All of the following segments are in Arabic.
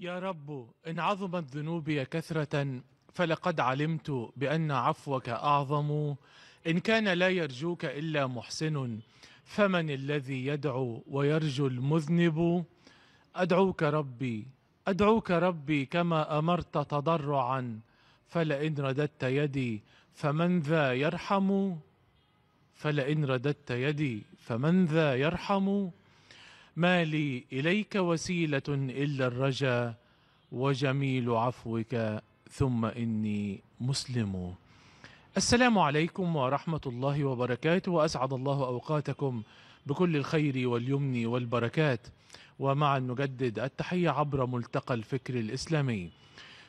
يا رب إن عظمت ذنوبي كثرة فلقد علمت بأن عفوك أعظم إن كان لا يرجوك إلا محسن فمن الذي يدعو ويرجو المذنب أدعوك ربي أدعوك ربي كما أمرت تضرعا فلئن رددت يدي فمن ذا يرحم فلئن رددت يدي فمن ذا يرحم ما لي اليك وسيله الا الرجا وجميل عفوك ثم اني مسلم السلام عليكم ورحمه الله وبركاته واسعد الله اوقاتكم بكل الخير واليمن والبركات ومعا نجدد التحيه عبر ملتقى الفكر الاسلامي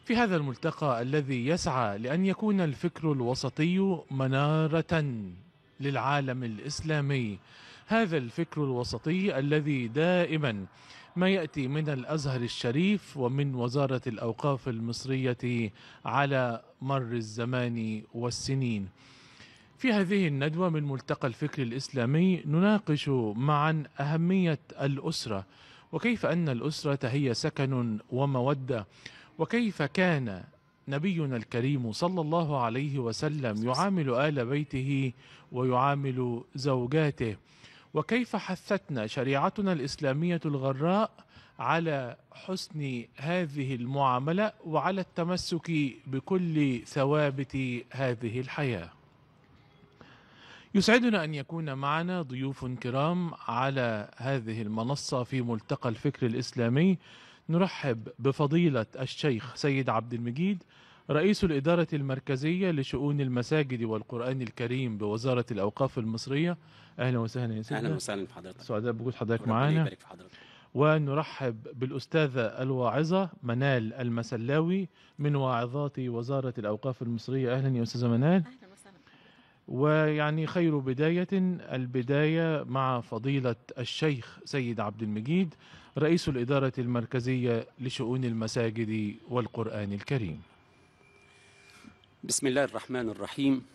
في هذا الملتقى الذي يسعى لان يكون الفكر الوسطي مناره للعالم الاسلامي هذا الفكر الوسطي الذي دائما ما ياتي من الازهر الشريف ومن وزاره الاوقاف المصريه على مر الزمان والسنين. في هذه الندوه من ملتقى الفكر الاسلامي نناقش معا اهميه الاسره وكيف ان الاسره هي سكن وموده وكيف كان نبينا الكريم صلى الله عليه وسلم يعامل ال بيته ويعامل زوجاته وكيف حثتنا شريعتنا الاسلاميه الغراء على حسن هذه المعامله وعلى التمسك بكل ثوابت هذه الحياه يسعدنا ان يكون معنا ضيوف كرام على هذه المنصه في ملتقى الفكر الاسلامي نرحب بفضيله الشيخ سيد عبد المجيد رئيس الإدارة المركزية لشؤون المساجد والقرآن الكريم بوزارة الأوقاف المصرية أهلا وسهلا يا سيدي أهلا وسهلا بحضرتك سعداء بوجود حضرتك معنا ونرحب بالأستاذة الواعظة منال المسلاوي من واعظات وزارة الأوقاف المصرية أهلا يا أستاذة منال أهلا وسهلا ويعني خير بداية البداية مع فضيلة الشيخ سيد عبد المجيد رئيس الإدارة المركزية لشؤون المساجد والقرآن الكريم بسم الله الرحمن الرحيم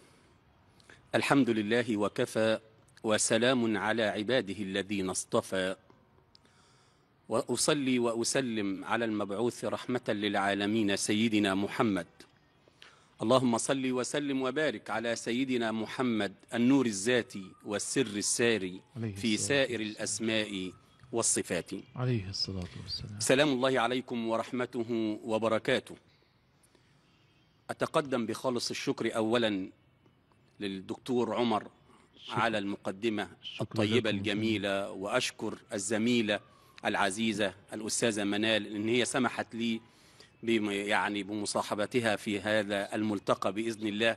الحمد لله وكفى وسلام على عباده الذين اصطفى وأصلي وأسلم على المبعوث رحمة للعالمين سيدنا محمد اللهم صل وسلم وبارك على سيدنا محمد النور الذاتي والسر الساري في سائر الأسماء والصفات عليه الصلاة والسلام سلام الله عليكم ورحمته وبركاته أتقدم بخالص الشكر أولا للدكتور عمر على المقدمة الطيبة الجميلة وأشكر الزميلة العزيزة الأستاذة منال إن هي سمحت لي يعني بمصاحبتها في هذا الملتقى بإذن الله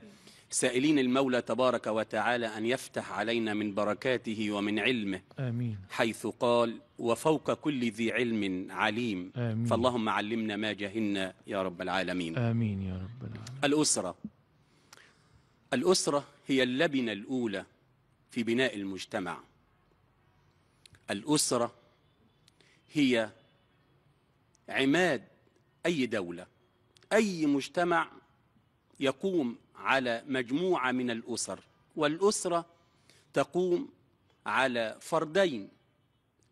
سائلين المولى تبارك وتعالى أن يفتح علينا من بركاته ومن علمه آمين حيث قال وفوق كل ذي علم عليم آمين فاللهم علمنا ما جهلنا يا رب العالمين آمين يا رب العالمين الأسرة الأسرة هي اللبنة الأولى في بناء المجتمع الأسرة هي عماد أي دولة أي مجتمع يقوم على مجموعة من الأسر والأسرة تقوم على فردين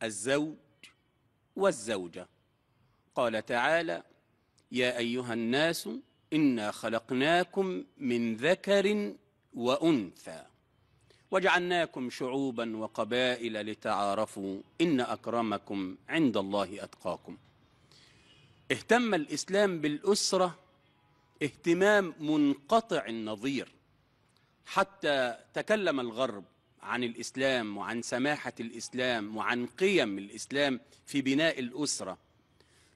الزوج والزوجة قال تعالى يا أيها الناس إنا خلقناكم من ذكر وأنثى وجعلناكم شعوبا وقبائل لتعارفوا إن أكرمكم عند الله أتقاكم اهتم الإسلام بالأسرة اهتمام منقطع النظير حتى تكلم الغرب عن الاسلام وعن سماحه الاسلام وعن قيم الاسلام في بناء الاسره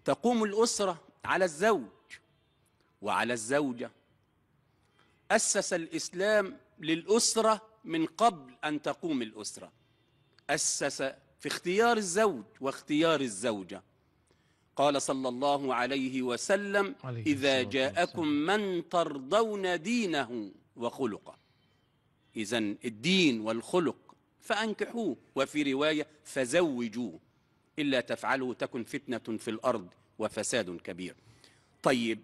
تقوم الاسره على الزوج وعلى الزوجه اسس الاسلام للاسره من قبل ان تقوم الاسره اسس في اختيار الزوج واختيار الزوجه قال صلى الله عليه وسلم عليه إذا جاءكم من ترضون دينه وخلقه إذا الدين والخلق فأنكحوه وفي رواية فزوجوه إلا تفعلوا تكن فتنة في الأرض وفساد كبير طيب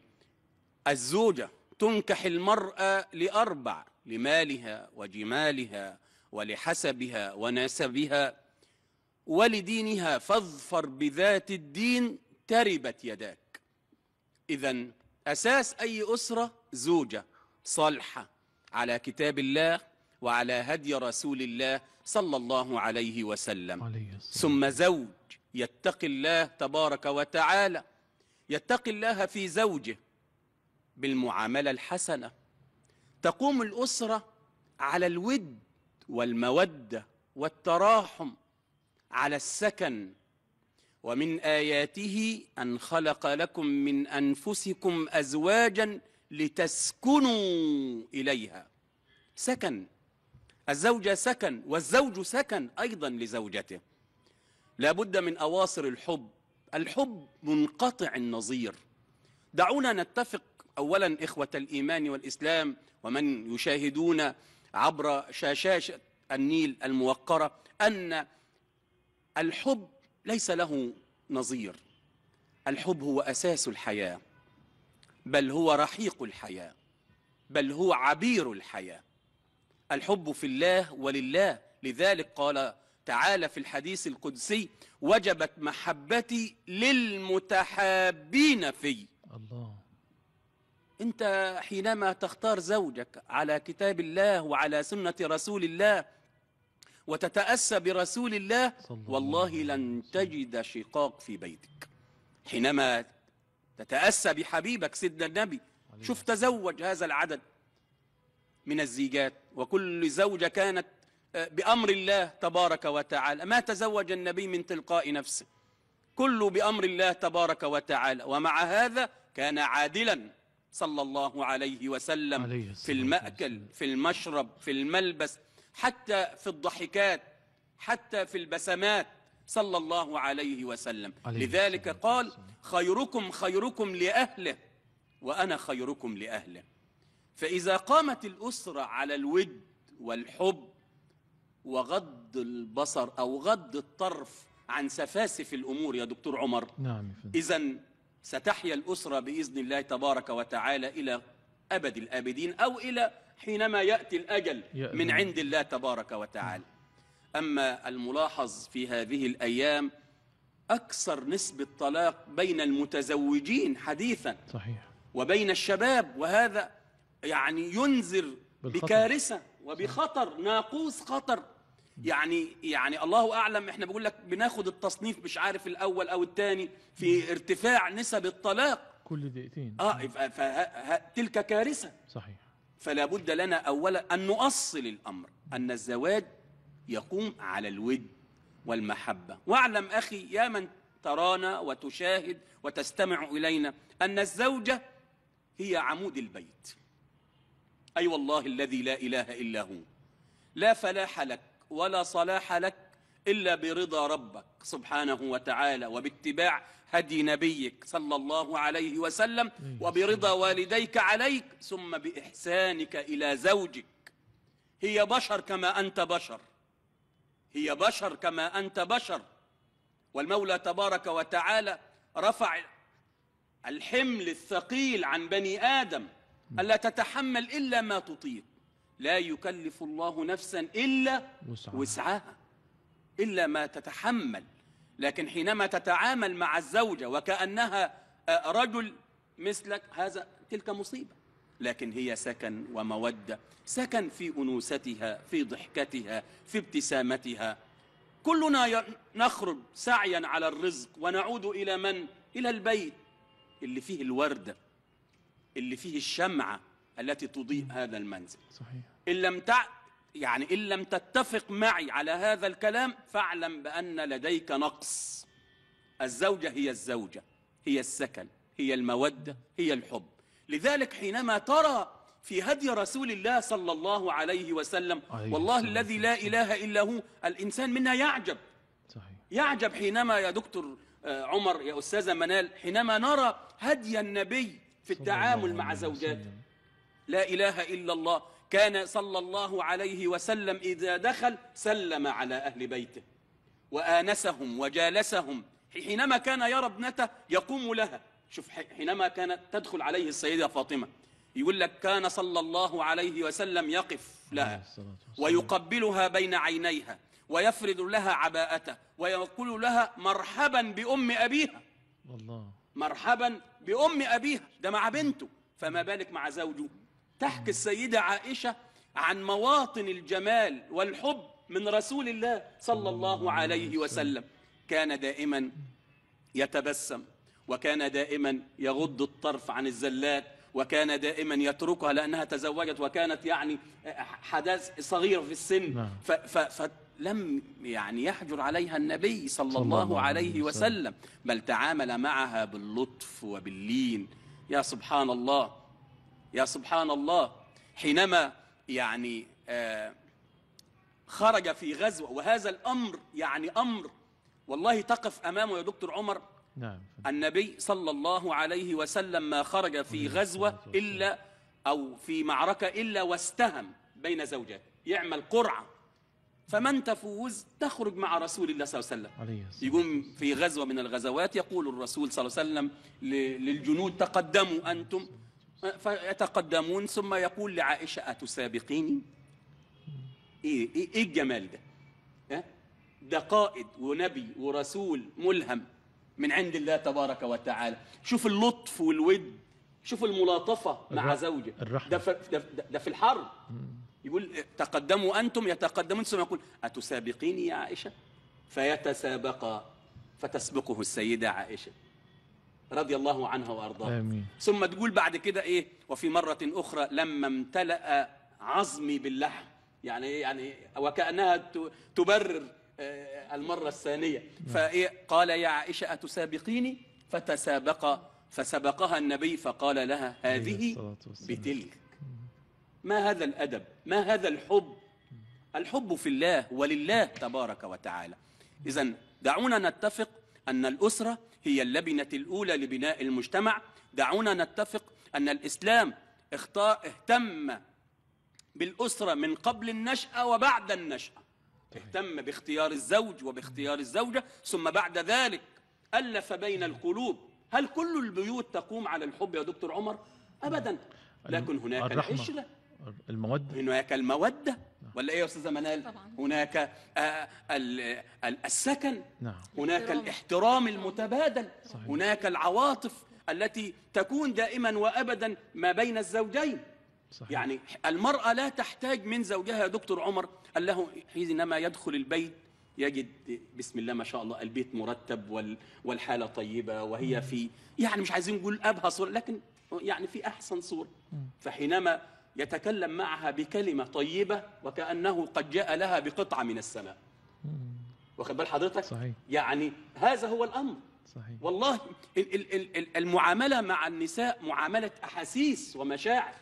الزوجة تنكح المرأة لأربع لمالها وجمالها ولحسبها ونسبها ولدينها فاظفر بذات الدين تربت يداك إذا أساس أي أسرة زوجة صالحة على كتاب الله وعلى هدي رسول الله صلى الله عليه وسلم ثم زوج يتقي الله تبارك وتعالى يتقي الله في زوجه بالمعاملة الحسنة تقوم الأسرة على الود والمودة والتراحم على السكن ومن آياته أن خلق لكم من أنفسكم أزواجا لتسكنوا إليها سكن الزوجة سكن والزوج سكن أيضا لزوجته لابد من أواصر الحب الحب منقطع النظير دعونا نتفق أولا إخوة الإيمان والإسلام ومن يشاهدون عبر شاشات النيل الموقرة أن الحب ليس له نظير الحب هو اساس الحياه بل هو رحيق الحياه بل هو عبير الحياه الحب في الله ولله لذلك قال تعالى في الحديث القدسي وجبت محبتي للمتحابين في الله انت حينما تختار زوجك على كتاب الله وعلى سنه رسول الله وتتأسى برسول الله والله لن تجد شقاق في بيتك حينما تتأسى بحبيبك سيدنا النبي شوف تزوج هذا العدد من الزيجات وكل زوجة كانت آه، بأمر الله تبارك وتعالى ما تزوج النبي من تلقاء نفسه كله بأمر الله تبارك وتعالى ومع هذا كان عادلا صلى الله عليه وسلم عليه في المأكل في المشرب في الملبس حتى في الضحكات حتى في البسمات صلى الله عليه وسلم عليه لذلك وسلم. قال خيركم خيركم لأهله وأنا خيركم لأهله فإذا قامت الأسرة على الود والحب وغض البصر أو غض الطرف عن سفاسف الأمور يا دكتور عمر نعم إذا ستحيا الأسرة بإذن الله تبارك وتعالى إلى أبد الآبدين أو إلى حينما يأتي الأجل من عند الله تبارك وتعالى أما الملاحظ في هذه الأيام أكثر نسبة طلاق بين المتزوجين حديثا صحيح وبين الشباب وهذا يعني ينذر بكارثة وبخطر ناقوس خطر يعني يعني الله أعلم إحنا بقول لك بناخد التصنيف مش عارف الأول أو الثاني في ارتفاع نسب الطلاق كل دقيقتين اه فتلك كارثة صحيح فلا بد لنا أولا أن نؤصل الأمر أن الزواج يقوم على الود والمحبة واعلم أخي يا من ترانا وتشاهد وتستمع إلينا أن الزوجة هي عمود البيت أي والله الذي لا إله إلا هو لا فلاح لك ولا صلاح لك إلا برضا ربك سبحانه وتعالى وباتباع هدي نبيك صلى الله عليه وسلم وبرضا والديك عليك ثم بإحسانك إلى زوجك هي بشر كما أنت بشر هي بشر كما أنت بشر والمولى تبارك وتعالى رفع الحمل الثقيل عن بني آدم ألا تتحمل إلا ما تطيق لا يكلف الله نفسا إلا وسعها إلا ما تتحمل لكن حينما تتعامل مع الزوجة وكأنها آه، رجل مثلك هذا تلك مصيبة لكن هي سكن ومودة سكن في أنوثتها في ضحكتها في ابتسامتها كلنا نخرج سعيا على الرزق ونعود إلى من؟ إلى البيت اللي فيه الوردة اللي فيه الشمعة التي تضيء هذا المنزل صحيح إن لم تع... يعني إن لم تتفق معي على هذا الكلام فاعلم بأن لديك نقص الزوجة هي الزوجة هي السكن هي المودة هي الحب لذلك حينما ترى في هدي رسول الله صلى الله عليه وسلم والله صحيح. الذي لا إله إلا هو الإنسان منا يعجب صحيح. يعجب حينما يا دكتور آه، عمر يا أستاذة منال حينما نرى هدي النبي في التعامل مع زوجاته لا إله إلا الله كان صلى الله عليه وسلم إذا دخل سلم على أهل بيته وآنسهم وجالسهم حينما كان يرى ابنته يقوم لها شوف حينما كانت تدخل عليه السيدة فاطمة يقول لك كان صلى الله عليه وسلم يقف لها ويقبلها بين عينيها ويفرد لها عباءته ويقول لها مرحبا بأم أبيها مرحبا بأم أبيها ده مع بنته فما بالك مع زوجه تحكي السيدة عائشة عن مواطن الجمال والحب من رسول الله صلى الله عليه وسلم كان دائما يتبسم وكان دائما يغض الطرف عن الزلات وكان دائما يتركها لأنها تزوجت وكانت يعني حدث صغير في السن نعم. فلم يعني يحجر عليها النبي صلى, الله عليه وسلم بل تعامل معها باللطف وباللين يا سبحان الله يا سبحان الله حينما يعني آه، خرج في غزوة وهذا الأمر يعني أمر والله تقف أمامه يا دكتور عمر نعم. النبي صلى الله عليه وسلم ما خرج في غزوة إلا أو في معركة إلا واستهم بين زوجاته يعمل قرعة فمن تفوز تخرج مع رسول الله صلى الله عليه وسلم يقوم في غزوة من الغزوات يقول الرسول صلى الله عليه وسلم للجنود تقدموا أنتم فيتقدمون ثم يقول لعائشة أتسابقيني إيه, إيه, إيه الجمال ده ده قائد ونبي ورسول ملهم من عند الله تبارك وتعالى شوف اللطف والود شوف الملاطفة مع زوجة ده في, ده, ده في الحرب يقول تقدموا أنتم يتقدمون ثم يقول أتسابقيني يا عائشة فيتسابقا فتسبقه السيدة عائشة رضي الله عنها وأرضاها آمين. ثم تقول بعد كده إيه وفي مرة أخرى لما امتلأ عظمي باللحم يعني إيه يعني وكأنها تبرر آه، المرة الثانية فإيه قال يا عائشة أتسابقيني فتسابق فسبقها النبي فقال لها هذه بتلك ما هذا الأدب ما هذا الحب الحب في الله ولله تبارك وتعالى إذا دعونا نتفق أن الأسرة هي اللبنة الأولى لبناء المجتمع دعونا نتفق أن الإسلام اهتم بالأسرة من قبل النشأة وبعد النشأة اهتم باختيار الزوج وباختيار الزوجة ثم بعد ذلك ألف بين القلوب هل كل البيوت تقوم على الحب يا دكتور عمر أبدا لكن هناك الرحمة. العشرة المودة هناك المودة نعم. ولا ايه يا استاذه منال طبعا. هناك آه السكن نعم. هناك الاحترام المتبادل صحيح. هناك العواطف التي تكون دائما وابدا ما بين الزوجين صحيح. يعني المراه لا تحتاج من زوجها يا دكتور عمر له حينما يدخل البيت يجد بسم الله ما شاء الله البيت مرتب وال والحاله طيبه وهي في يعني مش عايزين نقول ابهى صوره لكن يعني في احسن صوره فحينما يتكلم معها بكلمة طيبة وكأنه قد جاء لها بقطعة من السماء واخد بال حضرتك صحيح. يعني هذا هو الأمر صحيح. والله المعاملة مع النساء معاملة أحاسيس ومشاعر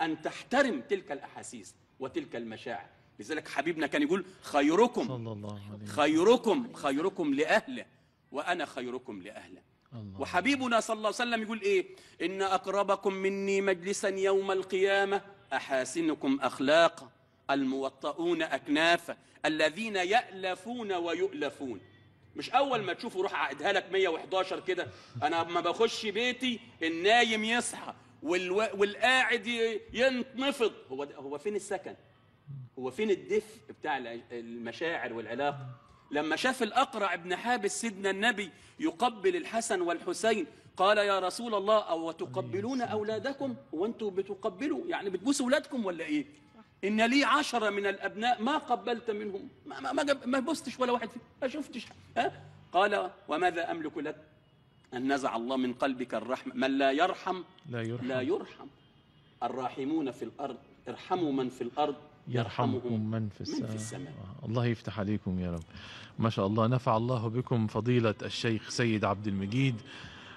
أن تحترم تلك الأحاسيس وتلك المشاعر لذلك حبيبنا كان يقول خيركم صلى الله عليه وسلم. خيركم خيركم لأهله وأنا خيركم لأهله الله. وحبيبنا صلى الله عليه وسلم يقول إيه إن أقربكم مني مجلسا يوم القيامة أحاسنكم أخلاقا الموطؤون أكنافا الذين يألفون ويؤلفون مش اول ما تشوفه روح عقدها لك 111 كده انا ما بخش بيتي النايم يصحى والو... والقاعد ينتنفض هو هو فين السكن هو فين الدفء بتاع المشاعر والعلاقه لما شاف الأقرع ابن حابس سيدنا النبي يقبل الحسن والحسين قال يا رسول الله أو تقبلون أولادكم وأنتم بتقبلوا يعني بتبوسوا أولادكم ولا إيه إن لي عشرة من الأبناء ما قبلت منهم ما, ما, ما, ما بستش ولا واحد فيهم ما شفتش ها؟ قال وماذا أملك لك أن نزع الله من قلبك الرحمة من لا يرحم لا يرحم, لا يرحم الراحمون في الأرض ارحموا من في الأرض يرحمكم من في السماء, الله يفتح عليكم يا رب ما شاء الله نفع الله بكم فضيلة الشيخ سيد عبد المجيد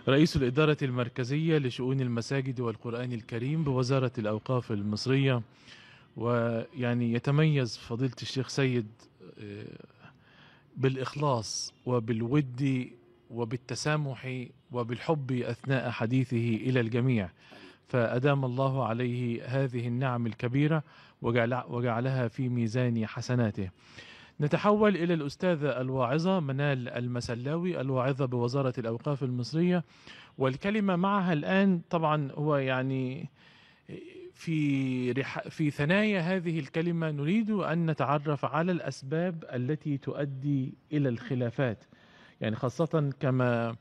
رئيس الإدارة المركزية لشؤون المساجد والقرآن الكريم بوزارة الأوقاف المصرية ويعني يتميز فضيلة الشيخ سيد آه، بالإخلاص وبالود وبالتسامح وبالحب أثناء حديثه إلى الجميع فأدام الله عليه هذه النعم الكبيرة وجعلها في ميزان حسناته نتحول إلى الأستاذة الواعظة منال المسلاوي الواعظة بوزارة الأوقاف المصرية والكلمة معها الآن طبعا هو يعني في رح في ثنايا هذه الكلمة نريد أن نتعرف على الأسباب التي تؤدي إلى الخلافات يعني خاصة كما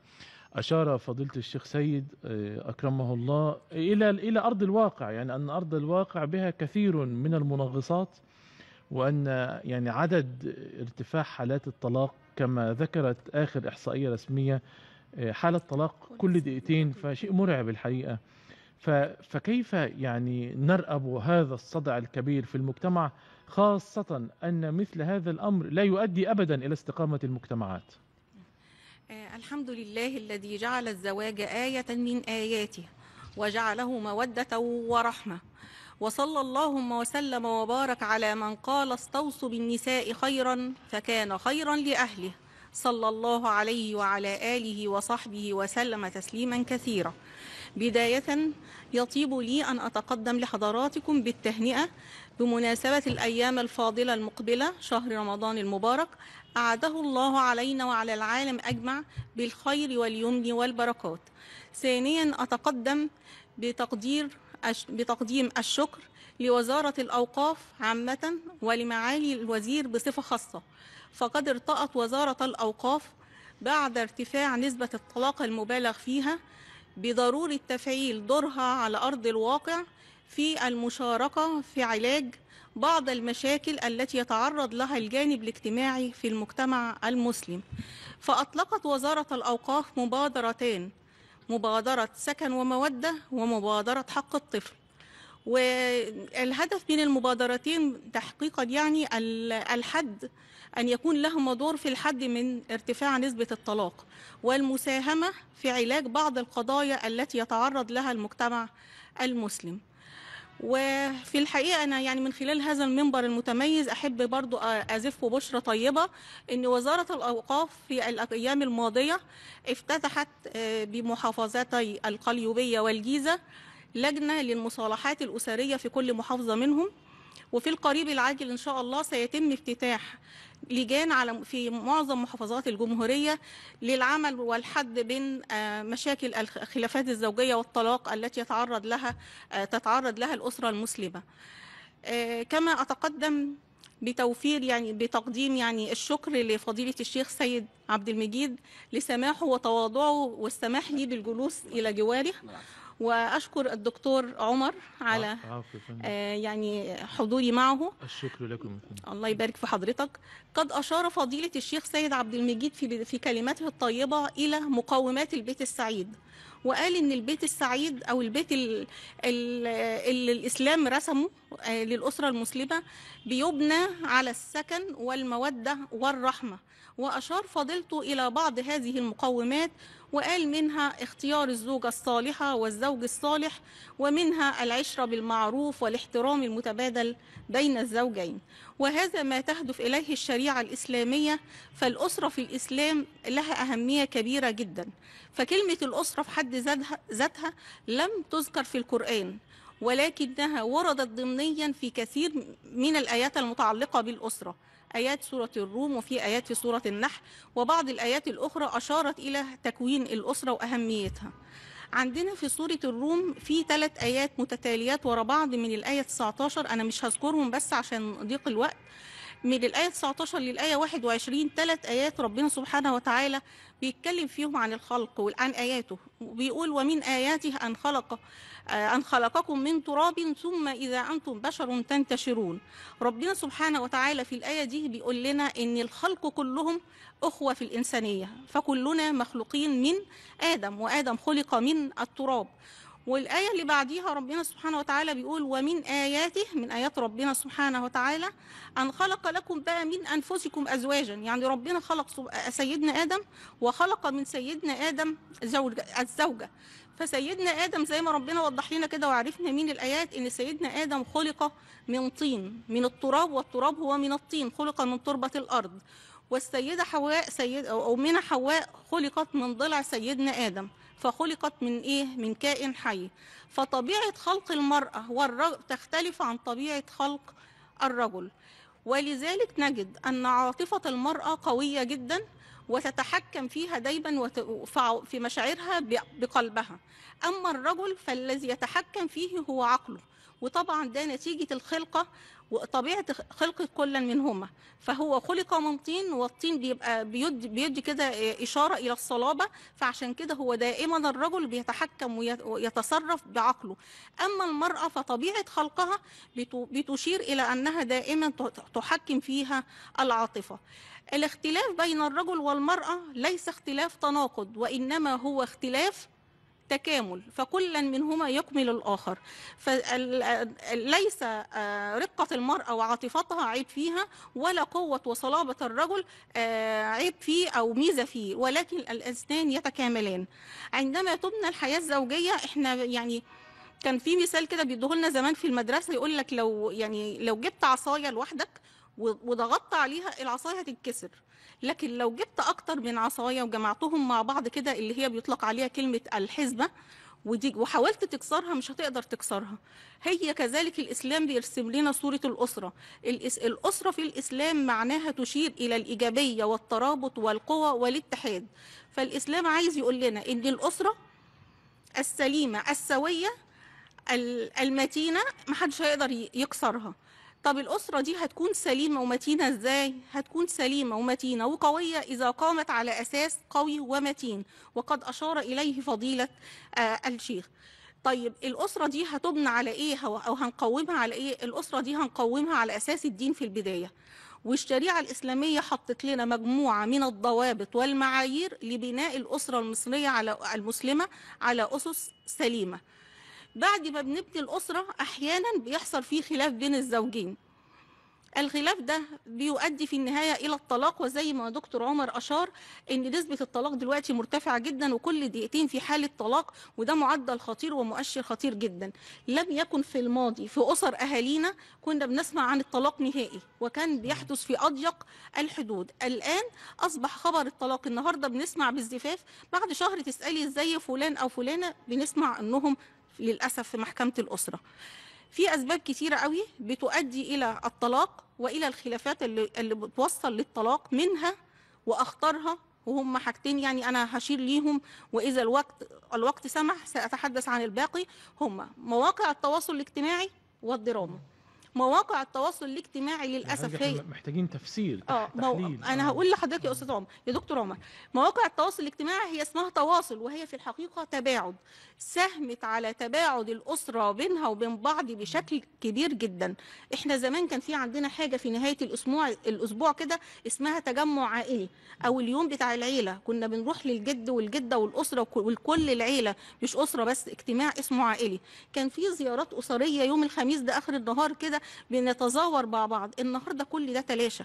أشار فضيلة الشيخ سيد آه، أكرمه الله إلى إلى أرض الواقع يعني أن أرض الواقع بها كثير من المنغصات وأن يعني عدد ارتفاع حالات الطلاق كما ذكرت آخر إحصائية رسمية آه، حالة طلاق كل دقيقتين فشيء مرعب الحقيقة فكيف يعني نرأب هذا الصدع الكبير في المجتمع خاصة أن مثل هذا الأمر لا يؤدي أبدا إلى استقامة المجتمعات آه، الحمد لله الذي جعل الزواج آية من آياته وجعله مودة ورحمة وصلى اللهم وسلم وبارك على من قال استوصوا بالنساء خيرا فكان خيرا لأهله صلى الله عليه وعلى آله وصحبه وسلم تسليما كثيرا بداية يطيب لي أن أتقدم لحضراتكم بالتهنئة بمناسبة الأيام الفاضلة المقبلة شهر رمضان المبارك أعاده الله علينا وعلى العالم أجمع بالخير واليمن والبركات ثانيا أتقدم بتقدير بتقديم الشكر لوزارة الأوقاف عامة ولمعالي الوزير بصفة خاصة فقد ارتأت وزارة الأوقاف بعد ارتفاع نسبة الطلاق المبالغ فيها بضرورة تفعيل دورها على أرض الواقع في المشاركة في علاج بعض المشاكل التي يتعرض لها الجانب الاجتماعي في المجتمع المسلم فأطلقت وزارة الأوقاف مبادرتان مبادرة سكن ومودة ومبادرة حق الطفل والهدف من المبادرتين تحقيقا يعني الحد أن يكون لهما دور في الحد من ارتفاع نسبة الطلاق والمساهمة في علاج بعض القضايا التي يتعرض لها المجتمع المسلم وفي الحقيقة أنا يعني من خلال هذا المنبر المتميز أحب برضو أزف بشرة طيبة أن وزارة الأوقاف في الأيام الماضية افتتحت آه، بمحافظتي القليوبية والجيزة لجنة للمصالحات الأسرية في كل محافظة منهم وفي القريب العاجل إن شاء الله سيتم افتتاح لجان على في معظم محافظات الجمهورية للعمل والحد بين آه، مشاكل الخلافات الزوجية والطلاق التي يتعرض لها آه، تتعرض لها الأسرة المسلمة آه، كما أتقدم بتوفير يعني بتقديم يعني الشكر لفضيلة الشيخ سيد عبد المجيد لسماحه وتواضعه والسماح لي بالجلوس إلى جواره واشكر الدكتور عمر على آه،, آه يعني حضوري معه الشكر لكم الله يبارك في حضرتك قد اشار فضيله الشيخ سيد عبد المجيد في في كلماته الطيبه الى مقومات البيت السعيد وقال ان البيت السعيد او البيت اللي الاسلام رسمه آه، للاسره المسلمه بيبنى على السكن والموده والرحمه وأشار فضيلته إلى بعض هذه المقومات وقال منها اختيار الزوجة الصالحة والزوج الصالح ومنها العشرة بالمعروف والاحترام المتبادل بين الزوجين وهذا ما تهدف إليه الشريعة الإسلامية فالأسرة في الإسلام لها أهمية كبيرة جدا فكلمة الأسرة في حد ذاتها لم تذكر في القرآن ولكنها وردت ضمنيا في كثير من الآيات المتعلقة بالأسرة آيات سورة الروم وفي آيات في سورة النحل وبعض الآيات الأخرى أشارت إلى تكوين الأسرة وأهميتها عندنا في سورة الروم في ثلاث آيات متتاليات ورا بعض من الآية 19 أنا مش هذكرهم بس عشان ضيق الوقت من الآية 19 للآية 21 ثلاث آيات ربنا سبحانه وتعالى بيتكلم فيهم عن الخلق وعن آياته وبيقول ومن آياته أن خلق آه، أن خلقكم من تراب ثم إذا أنتم بشر تنتشرون ربنا سبحانه وتعالى في الآية دي بيقول لنا إن الخلق كلهم أخوة في الإنسانية فكلنا مخلوقين من آدم وآدم خلق من التراب والآية اللي بعديها ربنا سبحانه وتعالى بيقول ومن آياته من آيات ربنا سبحانه وتعالى أن خلق لكم بقى من أنفسكم أزواجا يعني ربنا خلق سيدنا آدم وخلق من سيدنا آدم زوج الزوجة فسيدنا آدم زي ما ربنا وضح لنا كده وعرفنا من الآيات إن سيدنا آدم خلق من طين من التراب والتراب هو من الطين خلق من تربة الأرض والسيدة حواء سيد أو من حواء خلقت من ضلع سيدنا آدم فخلقت من إيه؟ من كائن حي فطبيعة خلق المرأة والرجل تختلف عن طبيعة خلق الرجل ولذلك نجد أن عاطفة المرأة قوية جدا وتتحكم فيها دايما في مشاعرها بقلبها أما الرجل فالذي يتحكم فيه هو عقله وطبعا ده نتيجة الخلقة وطبيعة خلق كل منهما فهو خلق من طين والطين بيبقى بيدي, بيدي كده إشارة إلى الصلابة فعشان كده هو دائما الرجل بيتحكم ويتصرف بعقله أما المرأة فطبيعة خلقها بتشير إلى أنها دائما تحكم فيها العاطفة الاختلاف بين الرجل والمرأة ليس اختلاف تناقض وإنما هو اختلاف تكامل فكلا منهما يكمل الآخر فليس آه، رقة المرأة وعاطفتها عيب فيها ولا قوة وصلابة الرجل آه، عيب فيه أو ميزة فيه ولكن الاثنان يتكاملان عندما تبنى الحياة الزوجية احنا يعني كان في مثال كده بيديهولنا زمان في المدرسة يقول لك لو يعني لو جبت عصاية لوحدك وضغطت عليها العصايه هتتكسر لكن لو جبت اكتر من عصايه وجمعتهم مع بعض كده اللي هي بيطلق عليها كلمه الحزبه ودي وحاولت تكسرها مش هتقدر تكسرها هي كذلك الاسلام بيرسم لنا صوره الاسره الأس... الاسره في الاسلام معناها تشير الى الايجابيه والترابط والقوه والاتحاد فالاسلام عايز يقول لنا ان الاسره السليمه السويه المتينه محدش هيقدر يكسرها طب الأسرة دي هتكون سليمة ومتينة إزاي؟ هتكون سليمة ومتينة وقوية إذا قامت على أساس قوي ومتين وقد أشار إليه فضيلة آه الشيخ طيب الأسرة دي هتبنى على إيه أو هنقومها على إيه؟ الأسرة دي هنقومها على أساس الدين في البداية والشريعة الإسلامية حطت لنا مجموعة من الضوابط والمعايير لبناء الأسرة المصرية على المسلمة على أسس سليمة بعد ما بنبني الأسرة أحيانا بيحصل فيه خلاف بين الزوجين الخلاف ده بيؤدي في النهاية إلى الطلاق وزي ما دكتور عمر أشار إن نسبة الطلاق دلوقتي مرتفعة جدا وكل دقيقتين في حالة طلاق وده معدل خطير ومؤشر خطير جدا لم يكن في الماضي في أسر أهالينا كنا بنسمع عن الطلاق نهائي وكان بيحدث في أضيق الحدود الآن أصبح خبر الطلاق النهاردة بنسمع بالزفاف بعد شهر تسألي إزاي فلان أو فلانة بنسمع أنهم للأسف في محكمة الأسرة في أسباب كتيرة قوي بتؤدي إلى الطلاق وإلى الخلافات اللي, اللي بتوصل للطلاق منها وأخطرها وهم حاجتين يعني انا هشير ليهم واذا الوقت الوقت سمح ساتحدث عن الباقي هم مواقع التواصل الاجتماعي والدراما مواقع التواصل الاجتماعي للاسف هي محتاجين تفسير اه مو... انا آه. هقول لحضرتك يا استاذ عمر يا دكتور عمر مواقع التواصل الاجتماعي هي اسمها تواصل وهي في الحقيقه تباعد ساهمت على تباعد الاسره بينها وبين بعض بشكل كبير جدا احنا زمان كان في عندنا حاجه في نهايه الاسبوع الاسبوع كده اسمها تجمع عائلي او اليوم بتاع العيله كنا بنروح للجد والجده والاسره والكل العيله مش اسره بس اجتماع اسمه عائلي كان في زيارات اسريه يوم الخميس ده اخر النهار كده بنتزاور مع بعض النهارده كل ده تلاشى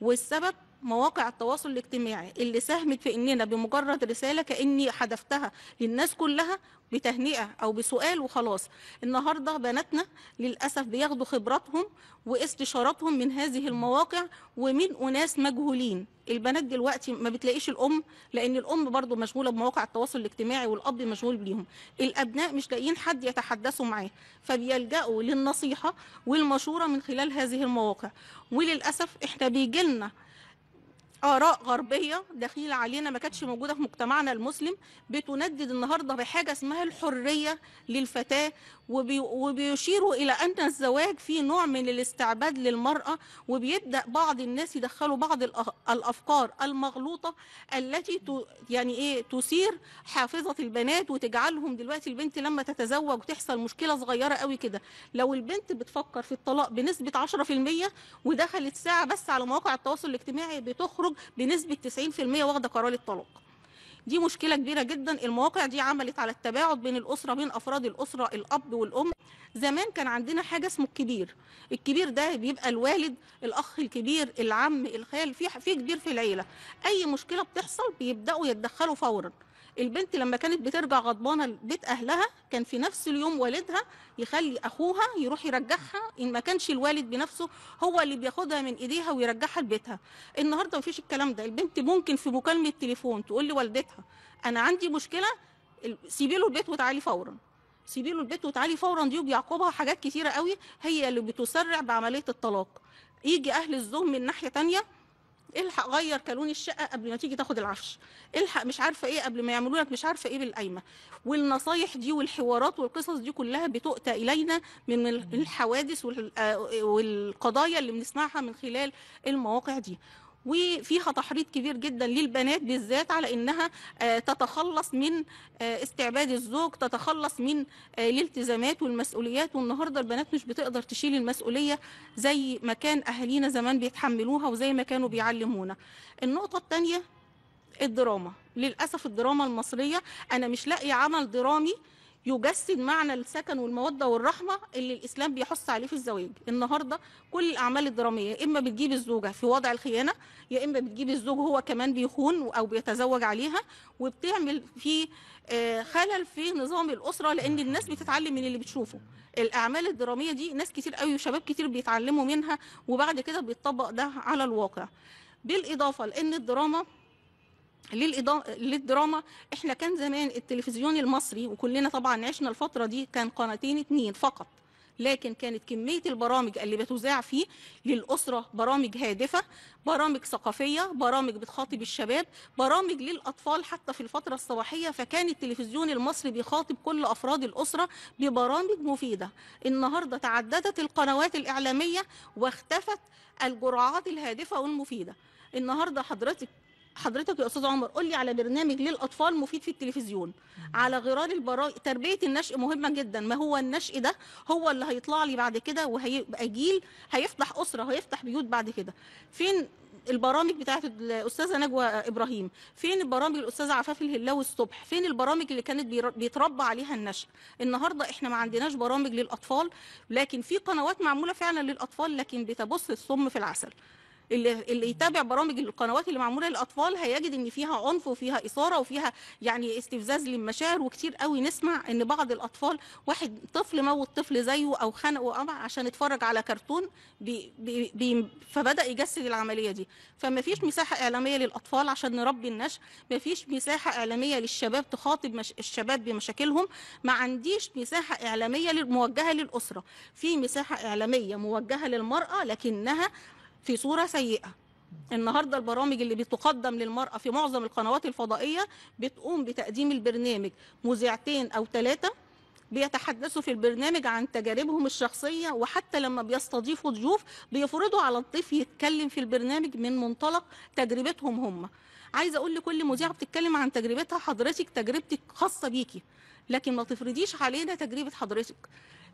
والسبب مواقع التواصل الاجتماعي اللي ساهمت في اننا بمجرد رساله كاني حذفتها للناس كلها بتهنئه او بسؤال وخلاص النهارده بناتنا للاسف بياخدوا خبراتهم واستشاراتهم من هذه المواقع ومن اناس مجهولين البنات دلوقتي ما بتلاقيش الام لان الام برضو مشغوله بمواقع التواصل الاجتماعي والاب مشغول بيهم الابناء مش لاقيين حد يتحدثوا معاه فبيلجأوا للنصيحه والمشوره من خلال هذه المواقع وللاسف احنا بيجي لنا آراء غربية دخيلة علينا ما كانتش موجودة في مجتمعنا المسلم بتندد النهاردة بحاجة اسمها الحرية للفتاة وبي وبيشيروا إلى أن الزواج فيه نوع من الاستعباد للمرأة وبيبدأ بعض الناس يدخلوا بعض الأفكار المغلوطة التي ت... يعني إيه تثير حافظة البنات وتجعلهم دلوقتي البنت لما تتزوج تحصل مشكلة صغيرة قوي كده لو البنت بتفكر في الطلاق بنسبة 10% ودخلت ساعة بس على مواقع التواصل الاجتماعي بتخرج التزوج بنسبه 90% واخده قرار الطلاق دي مشكله كبيره جدا المواقع دي عملت على التباعد بين الاسره بين افراد الاسره الاب والام زمان كان عندنا حاجه اسمه الكبير الكبير ده بيبقى الوالد الاخ الكبير العم الخال في في كبير في العيله اي مشكله بتحصل بيبداوا يتدخلوا فورا البنت لما كانت بترجع غضبانه لبيت اهلها كان في نفس اليوم والدها يخلي اخوها يروح يرجعها ان ما كانش الوالد بنفسه هو اللي بياخدها من ايديها ويرجعها لبيتها النهارده مفيش الكلام ده البنت ممكن في مكالمه تليفون تقول لوالدتها انا عندي مشكله سيبي له البيت وتعالي فورا سيبي له البيت وتعالي فورا دي وبيعقبها حاجات كثيره قوي هي اللي بتسرع بعمليه الطلاق يجي اهل الزوم من ناحيه ثانيه الحق غير كالون الشقه قبل ما تيجي تاخد العفش الحق مش عارفه ايه قبل ما يعملوا لك مش عارفه ايه بالقايمه والنصايح دي والحوارات والقصص دي كلها بتؤتى الينا من الحوادث آه، والقضايا اللي بنسمعها من خلال المواقع دي وفيها تحريض كبير جدا للبنات بالذات على انها آه، تتخلص من آه، استعباد الزوج تتخلص من آه، الالتزامات والمسؤوليات والنهارده البنات مش بتقدر تشيل المسؤوليه زي ما كان اهالينا زمان بيتحملوها وزي ما كانوا بيعلمونا النقطه الثانيه الدراما للاسف الدراما المصريه انا مش لاقي عمل درامي يجسد معنى السكن والموده والرحمه اللي الاسلام بيحث عليه في الزواج النهارده كل الاعمال الدراميه اما بتجيب الزوجه في وضع الخيانه يا اما بتجيب الزوج هو كمان بيخون او بيتزوج عليها وبتعمل في آه، خلل في نظام الاسره لان الناس بتتعلم من اللي بتشوفه الاعمال الدراميه دي ناس كتير قوي وشباب كتير بيتعلموا منها وبعد كده بيطبق ده على الواقع بالاضافه لان الدراما للدراما احنا كان زمان التلفزيون المصري وكلنا طبعا عشنا الفتره دي كان قناتين اتنين فقط لكن كانت كميه البرامج اللي بتذاع فيه للاسره برامج هادفه برامج ثقافيه برامج بتخاطب الشباب برامج للاطفال حتى في الفتره الصباحيه فكان التلفزيون المصري بيخاطب كل افراد الاسره ببرامج مفيده النهارده تعددت القنوات الاعلاميه واختفت الجرعات الهادفه والمفيده النهارده حضرتك حضرتك يا استاذ عمر قول لي على برنامج للاطفال مفيد في التلفزيون على غرار البرامج تربيه النشء مهمه جدا ما هو النشء ده هو اللي هيطلع لي بعد كده وهيبقى جيل هيفتح اسره هيفتح بيوت بعد كده فين البرامج بتاعت الاستاذه نجوى ابراهيم فين البرامج الاستاذه عفاف الهلاوي الصبح فين البرامج اللي كانت بيتربى عليها النشء النهارده احنا ما عندناش برامج للاطفال لكن في قنوات معموله فعلا للاطفال لكن بتبص الصم في العسل اللي, اللي يتابع برامج القنوات اللي معموله للاطفال هيجد ان فيها عنف وفيها اثاره وفيها يعني استفزاز للمشاعر وكتير قوي نسمع ان بعض الاطفال واحد طفل موت طفل زيه او خنقه عشان اتفرج على كرتون بي بي بي فبدا يجسد العمليه دي فما فيش مساحه اعلاميه للاطفال عشان نربي النشء ما فيش مساحه اعلاميه للشباب تخاطب مش الشباب بمشاكلهم ما عنديش مساحه اعلاميه موجهه للاسره في مساحه اعلاميه موجهه للمراه لكنها في صورة سيئة النهارده البرامج اللي بتقدم للمرأة في معظم القنوات الفضائية بتقوم بتقديم البرنامج مذيعتين أو ثلاثة بيتحدثوا في البرنامج عن تجاربهم الشخصية وحتى لما بيستضيفوا ضيوف بيفرضوا على الضيف يتكلم في البرنامج من منطلق تجربتهم هم عايزة أقول لكل مذيعة بتتكلم عن تجربتها حضرتك تجربتك خاصة بيكي لكن ما تفرضيش علينا تجربة حضرتك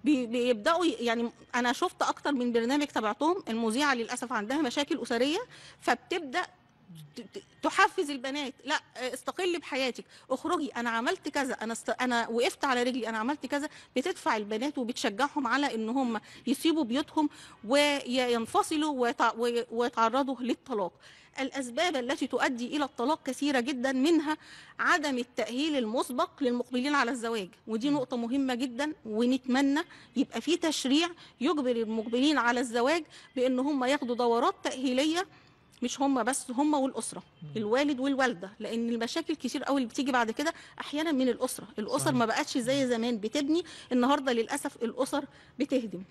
بي بيبداوا يعني انا شفت اكتر من برنامج تبعتهم المذيعه للاسف عندها مشاكل اسريه فبتبدا تحفز البنات لا استقلي بحياتك اخرجي انا عملت كذا انا است... انا وقفت على رجلي انا عملت كذا بتدفع البنات وبتشجعهم على ان هم يسيبوا بيوتهم وينفصلوا ويتعرضوا للطلاق الأسباب التي تؤدي إلى الطلاق كثيرة جدا منها عدم التأهيل المسبق للمقبلين على الزواج ودي نقطة مهمة جدا ونتمنى يبقى في تشريع يجبر المقبلين على الزواج بأن هم ياخدوا دورات تأهيلية مش هم بس هم والاسره الوالد والوالده لان المشاكل كتير قوي اللي بتيجي بعد كده احيانا من الاسره الاسر ما بقتش زي زمان بتبني النهارده للاسف الاسر بتهدم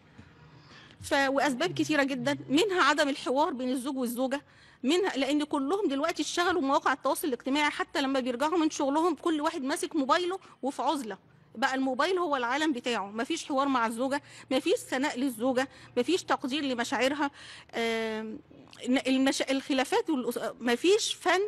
ف... واسباب كتيره جدا منها عدم الحوار بين الزوج والزوجه منها لان كلهم دلوقتي اشتغلوا مواقع التواصل الاجتماعي حتى لما بيرجعوا من شغلهم كل واحد ماسك موبايله وفي عزله بقى الموبايل هو العالم بتاعه مفيش حوار مع الزوجه مفيش ثناء للزوجه مفيش تقدير لمشاعرها المشا... الخلافات مفيش فن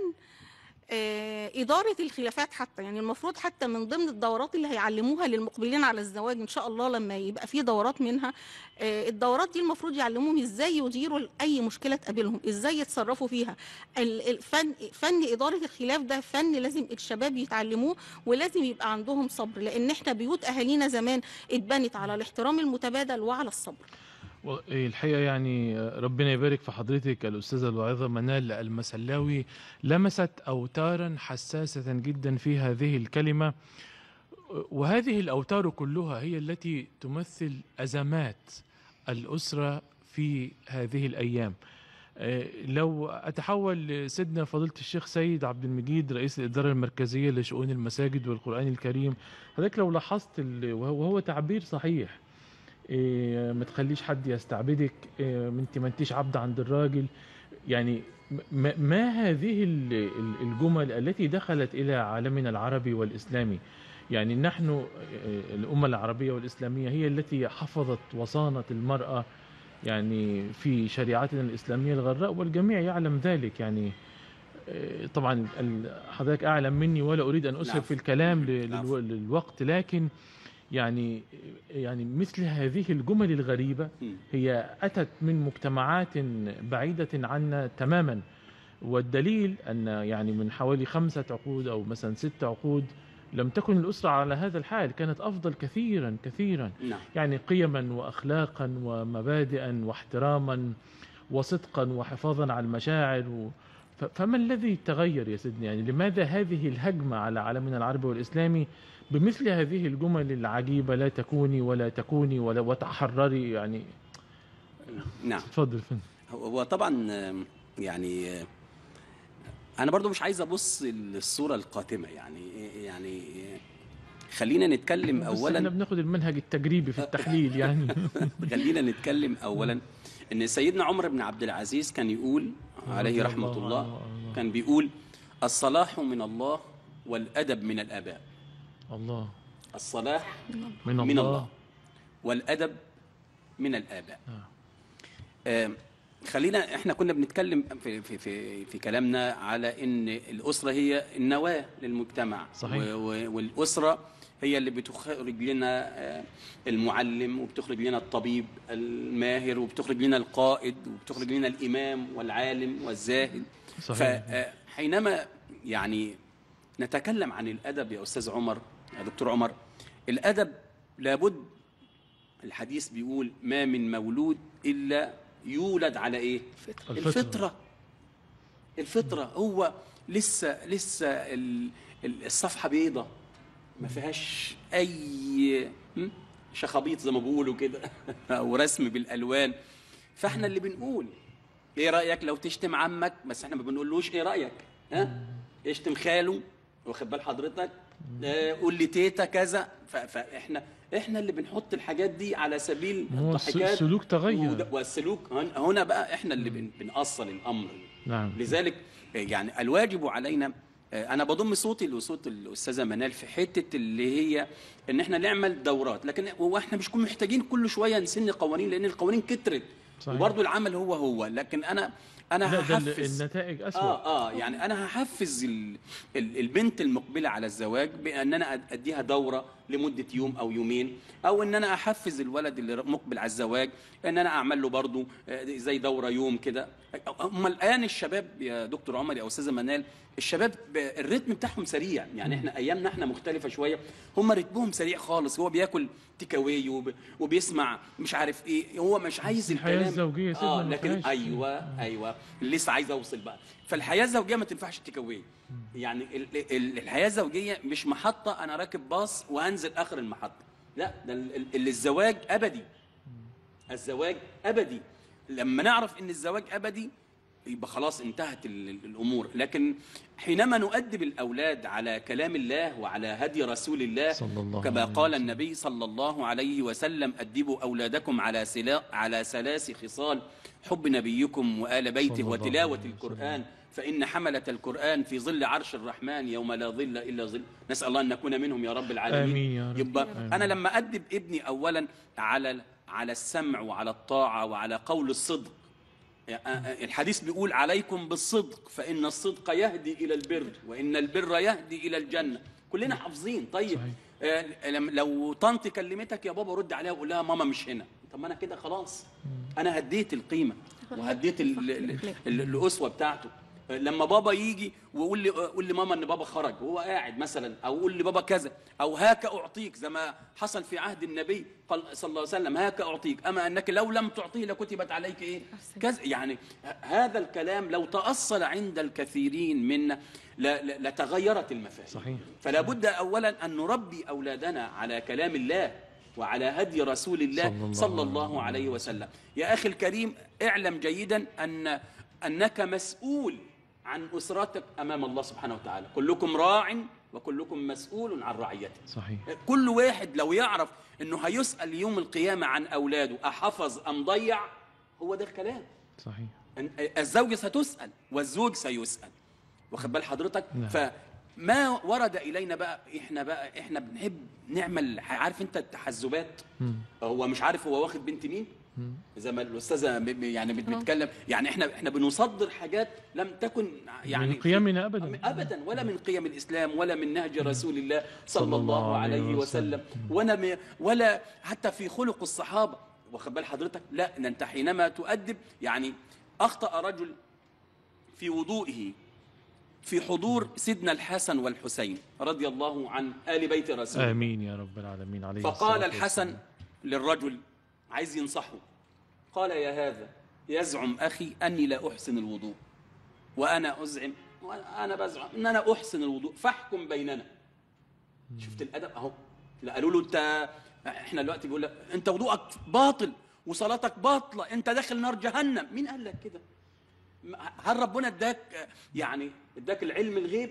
آه، إدارة الخلافات حتى يعني المفروض حتى من ضمن الدورات اللي هيعلموها للمقبلين على الزواج إن شاء الله لما يبقى في دورات منها آه، الدورات دي المفروض يعلموهم إزاي يديروا أي مشكلة تقابلهم إزاي يتصرفوا فيها الفن فن إدارة الخلاف ده فن لازم الشباب يتعلموه ولازم يبقى عندهم صبر لأن إحنا بيوت أهالينا زمان اتبنت على الاحترام المتبادل وعلى الصبر إيه، الحقيقه يعني آه، ربنا يبارك في حضرتك الاستاذه الواعظه منال المسلاوي لمست اوتارا حساسه جدا في هذه الكلمه وهذه الاوتار كلها هي التي تمثل ازمات الاسره في هذه الايام آه، لو اتحول لسيدنا فضيله الشيخ سيد عبد المجيد رئيس الاداره المركزيه لشؤون المساجد والقران الكريم حضرتك لو لاحظت وهو تعبير صحيح إيه، ما تخليش حد يستعبدك إيه، انت ما انتش عبد عند الراجل يعني ما هذه الجمل التي دخلت الى عالمنا العربي والاسلامي يعني نحن إيه، الامه العربيه والاسلاميه هي التي حفظت وصانت المراه يعني في شريعتنا الاسلاميه الغراء والجميع يعلم ذلك يعني طبعا حضرتك اعلم مني ولا اريد ان اسرف نعم. في الكلام نعم. للوقت لكن يعني يعني مثل هذه الجمل الغريبة هي أتت من مجتمعات بعيدة عنا تماما والدليل أن يعني من حوالي خمسة عقود أو مثلا ست عقود لم تكن الأسرة على هذا الحال كانت أفضل كثيرا كثيرا نعم. يعني قيما وأخلاقا ومبادئا واحتراما وصدقا وحفاظا على المشاعر و... فما الذي تغير يا سيدنا يعني لماذا هذه الهجمة على عالمنا العربي والإسلامي بمثل هذه الجمل العجيبه لا تكوني ولا تكوني ولا وتحرري يعني نعم اتفضل فندم هو طبعا يعني انا برضو مش عايز ابص للصوره القاتمه يعني يعني خلينا نتكلم بس اولا احنا بناخد المنهج التجريبي في التحليل يعني خلينا نتكلم اولا ان سيدنا عمر بن عبد العزيز كان يقول عليه رحمه الله كان بيقول الصلاح من الله والادب من الاباء الله الصلاح من الله, من الله. والأدب من الآباء آه. خلينا احنا كنا بنتكلم في في في, في كلامنا على ان الاسره هي النواه للمجتمع صحيح. والاسره هي اللي بتخرج لنا آه، المعلم وبتخرج لنا الطبيب الماهر وبتخرج لنا القائد وبتخرج لنا الامام والعالم والزاهد صحيح فحينما آه، يعني نتكلم عن الادب يا استاذ عمر يا آه، دكتور عمر الأدب لابد الحديث بيقول ما من مولود إلا يولد على إيه؟ الفطرة الفطرة, الفطرة هو لسه لسه الصفحة بيضة ما فيهاش أي شخابيط زي ما بيقولوا كده أو رسم بالألوان فاحنا اللي بنقول ايه رايك لو تشتم عمك بس احنا ما بنقولوش ايه رايك ها اشتم خاله واخد بال حضرتك آه، قول لي تيتا كذا فاحنا احنا اللي بنحط الحاجات دي على سبيل الضحكات السلوك تغير والسلوك هنا بقى احنا اللي بنأصل الامر نعم لذلك آه، يعني الواجب علينا آه، انا بضم صوتي لصوت الاستاذه منال في حته اللي هي ان احنا نعمل دورات لكن واحنا مش محتاجين كل شويه نسن قوانين لان القوانين كترت صحيح. وبرضه العمل هو هو لكن انا انا هحفز النتائج اسوء اه اه يعني انا هحفز البنت المقبله على الزواج بان انا اديها دوره لمده يوم او يومين او ان انا احفز الولد اللي مقبل على الزواج ان انا اعمل له برضه آه، زي دوره يوم كده أما الان الشباب يا دكتور عمر يا استاذه منال الشباب الريتم بتاعهم سريع يعني احنا ايامنا احنا مختلفه شويه هم رتمهم سريع خالص هو بياكل تيكاواي وب... وبيسمع مش عارف ايه هو مش عايز الكلام آه، الحياه الزوجيه اه لكن ايوه ايوه لسه عايز اوصل بقى فالحياه الزوجيه ما تنفعش تيكاواي يعني الحياه الزوجيه مش محطه انا راكب باص وانزل اخر المحطه لا ده اللي الزواج ابدي الزواج ابدي لما نعرف ان الزواج ابدي يبقى خلاص انتهت الامور لكن حينما نؤدب الاولاد على كلام الله وعلى هدي رسول الله, صلى الله كما عليه قال النبي صلى الله عليه وسلم ادبوا اولادكم على سلا على ثلاث خصال حب نبيكم وال بيته وتلاوه القران فإن حملة القرآن في ظل عرش الرحمن يوم لا ظل إلا ظل نسأل الله أن نكون منهم يا رب العالمين آمين يا رب. يبقى آمين. أنا لما أدب ابني أولا على على السمع وعلى الطاعة وعلى قول الصدق آه، آه، آه، الحديث بيقول عليكم بالصدق فإن الصدق يهدي إلى البر وإن البر يهدي إلى الجنة كلنا حافظين طيب لو طنط كلمتك يا بابا رد عليها وقول لها ماما مش هنا طب ما انا كده خلاص انا هديت القيمه وهديت الاسوه بتاعته لما بابا يجي ويقول لي قول لماما ان بابا خرج وهو قاعد مثلا او قول لبابا كذا او هاك اعطيك زي ما حصل في عهد النبي صلى الله عليه وسلم هاك اعطيك اما انك لو لم تعطيه لكتبت عليك ايه كذا يعني هذا الكلام لو تاصل عند الكثيرين منا لتغيرت المفاهيم صحيح فلا بد اولا ان نربي اولادنا على كلام الله وعلى هدي رسول الله صلى الله, صلى الله عليه وسلم يا أخي الكريم اعلم جيدا أن أنك مسؤول عن أسرتك أمام الله سبحانه وتعالى كلكم راع وكلكم مسؤول عن رعيته صحيح كل واحد لو يعرف أنه هيسأل يوم القيامة عن أولاده أحفظ أم ضيع هو ده الكلام صحيح الزوجة ستسأل والزوج سيسأل واخد بال حضرتك نعم. فما ورد إلينا بقى إحنا بقى إحنا بنحب نعمل عارف أنت التحزبات مم. هو مش عارف هو واخد بنت مين زي ما الاستاذه يعني بتتكلم يعني احنا احنا بنصدر حاجات لم تكن يعني من قيمنا ابدا ابدا ولا من قيم الاسلام ولا من نهج رسول الله صلى الله عليه وسلم ولا ولا حتى في خلق الصحابه واخد بال حضرتك لا ان انت حينما تؤدب يعني اخطا رجل في وضوئه في حضور سيدنا الحسن والحسين رضي الله عن ال بيت رسول امين يا رب العالمين عليه فقال الحسن للرجل عايز ينصحه قال يا هذا يزعم أخي أني لا أحسن الوضوء وأنا أزعم وأنا بزعم أن أنا أحسن الوضوء فاحكم بيننا شفت الأدب أهو لا قالوا له أنت إحنا دلوقتي بيقول لك أنت وضوءك باطل وصلاتك باطلة أنت داخل نار جهنم مين قال لك كده هل ربنا اداك يعني اداك العلم الغيب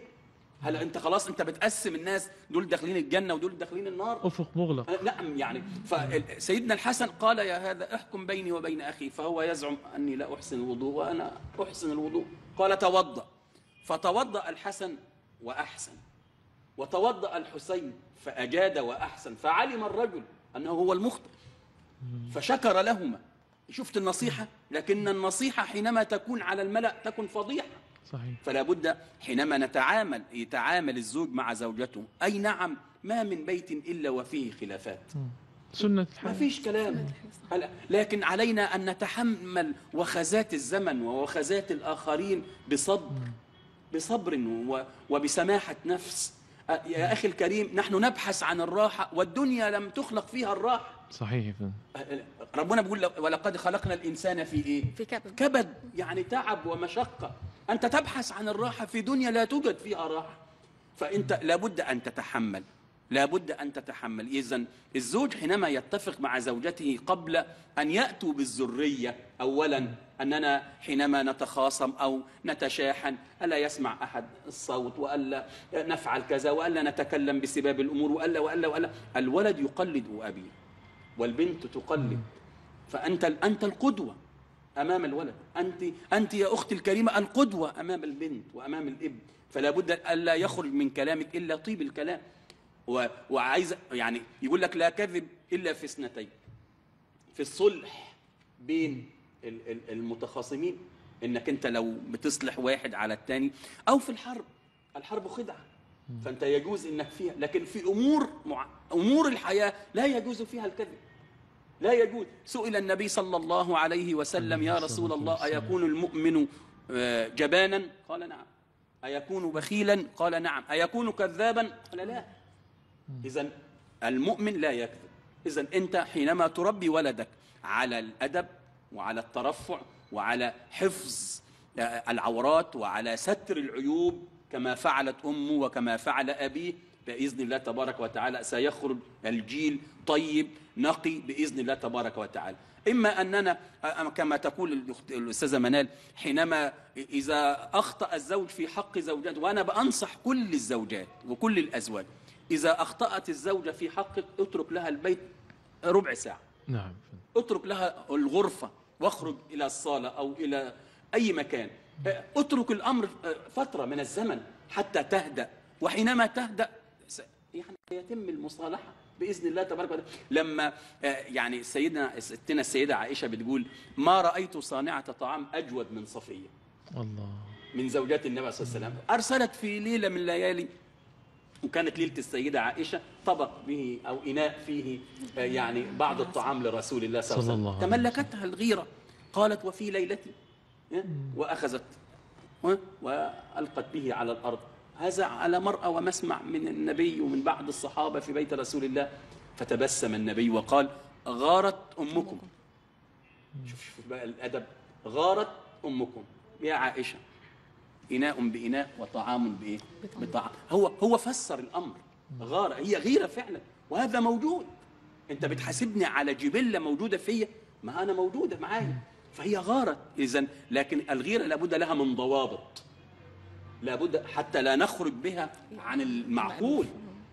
هل انت خلاص انت بتقسم الناس دول داخلين الجنه ودول داخلين النار افق مغلق أه، نعم يعني فسيدنا الحسن قال يا هذا احكم بيني وبين اخي فهو يزعم اني لا احسن الوضوء وانا احسن الوضوء قال توضا فتوضا الحسن واحسن وتوضا الحسين فاجاد واحسن فعلم الرجل انه هو المخطئ فشكر لهما شفت النصيحه لكن النصيحه حينما تكون على الملا تكن فضيحه صحيح. فلا بد حينما نتعامل يتعامل الزوج مع زوجته أي نعم ما من بيت إلا وفيه خلافات سنة الحياة ما فيش كلام لكن علينا أن نتحمل وخزات الزمن ووخزات الآخرين بصبر بصبر وبسماحة نفس يا أخي الكريم نحن نبحث عن الراحة والدنيا لم تخلق فيها الراحة صحيح أه، أه، ربنا بيقول ولقد خلقنا الإنسان في إيه؟ في كبد كبد يعني تعب ومشقة أنت تبحث عن الراحة في دنيا لا توجد فيها راحة فأنت لابد أن تتحمل لابد أن تتحمل إذا الزوج حينما يتفق مع زوجته قبل أن يأتوا بالذرية أولا أننا حينما نتخاصم أو نتشاحن ألا يسمع أحد الصوت وألا نفعل كذا وألا نتكلم بسباب الأمور وألا وألا وألا الولد يقلد أبيه والبنت تقلد فأنت أنت القدوة امام الولد انت انت يا اختي الكريمه القدوه امام البنت وامام الابن فلا بد الا يخرج من كلامك الا طيب الكلام وعايز يعني يقول لك لا كذب الا في اثنتين في الصلح بين المتخاصمين انك انت لو بتصلح واحد على الثاني او في الحرب الحرب خدعه فانت يجوز انك فيها لكن في امور مع... امور الحياه لا يجوز فيها الكذب لا يجوز سئل النبي صلى الله عليه وسلم يا رسول الله أيكون المؤمن آه، جبانا قال نعم أيكون بخيلا قال نعم أيكون كذابا قال لا إذا المؤمن لا يكذب إذا أنت حينما تربي ولدك على الأدب وعلى الترفع وعلى حفظ آه، العورات وعلى ستر العيوب كما فعلت أمه وكما فعل أبيه بإذن الله تبارك وتعالى سيخرج الجيل طيب نقي بإذن الله تبارك وتعالى إما أننا كما تقول الأستاذة منال حينما إذا أخطأ الزوج في حق زوجته وأنا بأنصح كل الزوجات وكل الأزواج إذا أخطأت الزوجة في حقك اترك لها البيت ربع ساعة نعم اترك لها الغرفة واخرج إلى الصالة أو إلى أي مكان اترك الأمر آه، فترة من الزمن حتى تهدأ وحينما تهدأ يعني يتم المصالحه باذن الله تبارك وتعالى لما آه، يعني سيدنا ستنا السيده عائشه بتقول ما رايت صانعه طعام اجود من صفيه الله من زوجات النبي صلى الله عليه وسلم ارسلت في ليله من الليالي وكانت ليلة السيدة عائشة طبق به أو إناء فيه آه، يعني بعض الطعام لرسول الله صلى الله عليه وسلم تملكتها الغيرة قالت وفي ليلتي وأخذت وألقت به على الأرض هذا على مرأى ومسمع من النبي ومن بعد الصحابة في بيت رسول الله فتبسم النبي وقال غارت أمكم شوف شوف بقى الأدب غارت أمكم يا عائشة إناء بإناء وطعام بإيه بطعام هو هو فسر الأمر غارة هي غيرة فعلا وهذا موجود أنت بتحاسبني على جبلة موجودة فيا ما أنا موجودة معايا فهي غارت إذا لكن الغيرة لابد لها من ضوابط لابد حتى لا نخرج بها عن المعقول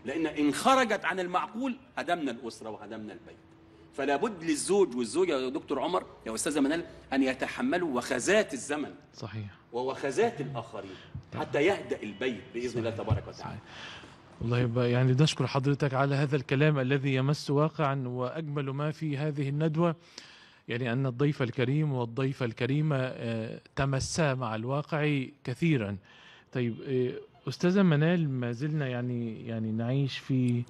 لأن إن خرجت عن المعقول هدمنا الأسرة وهدمنا البيت فلا بد للزوج والزوجة يا دكتور عمر يا أستاذة منال أن يتحملوا وخزات الزمن صحيح ووخزات الآخرين حتى يهدأ البيت بإذن الله تبارك وتعالى صحيح. والله يبقى يعني نشكر حضرتك على هذا الكلام الذي يمس واقعا وأجمل ما في هذه الندوة يعني أن الضيف الكريم والضيفة الكريمة آه، تمسا مع الواقع كثيرا طيب آه، أستاذة منال ما زلنا يعني يعني نعيش في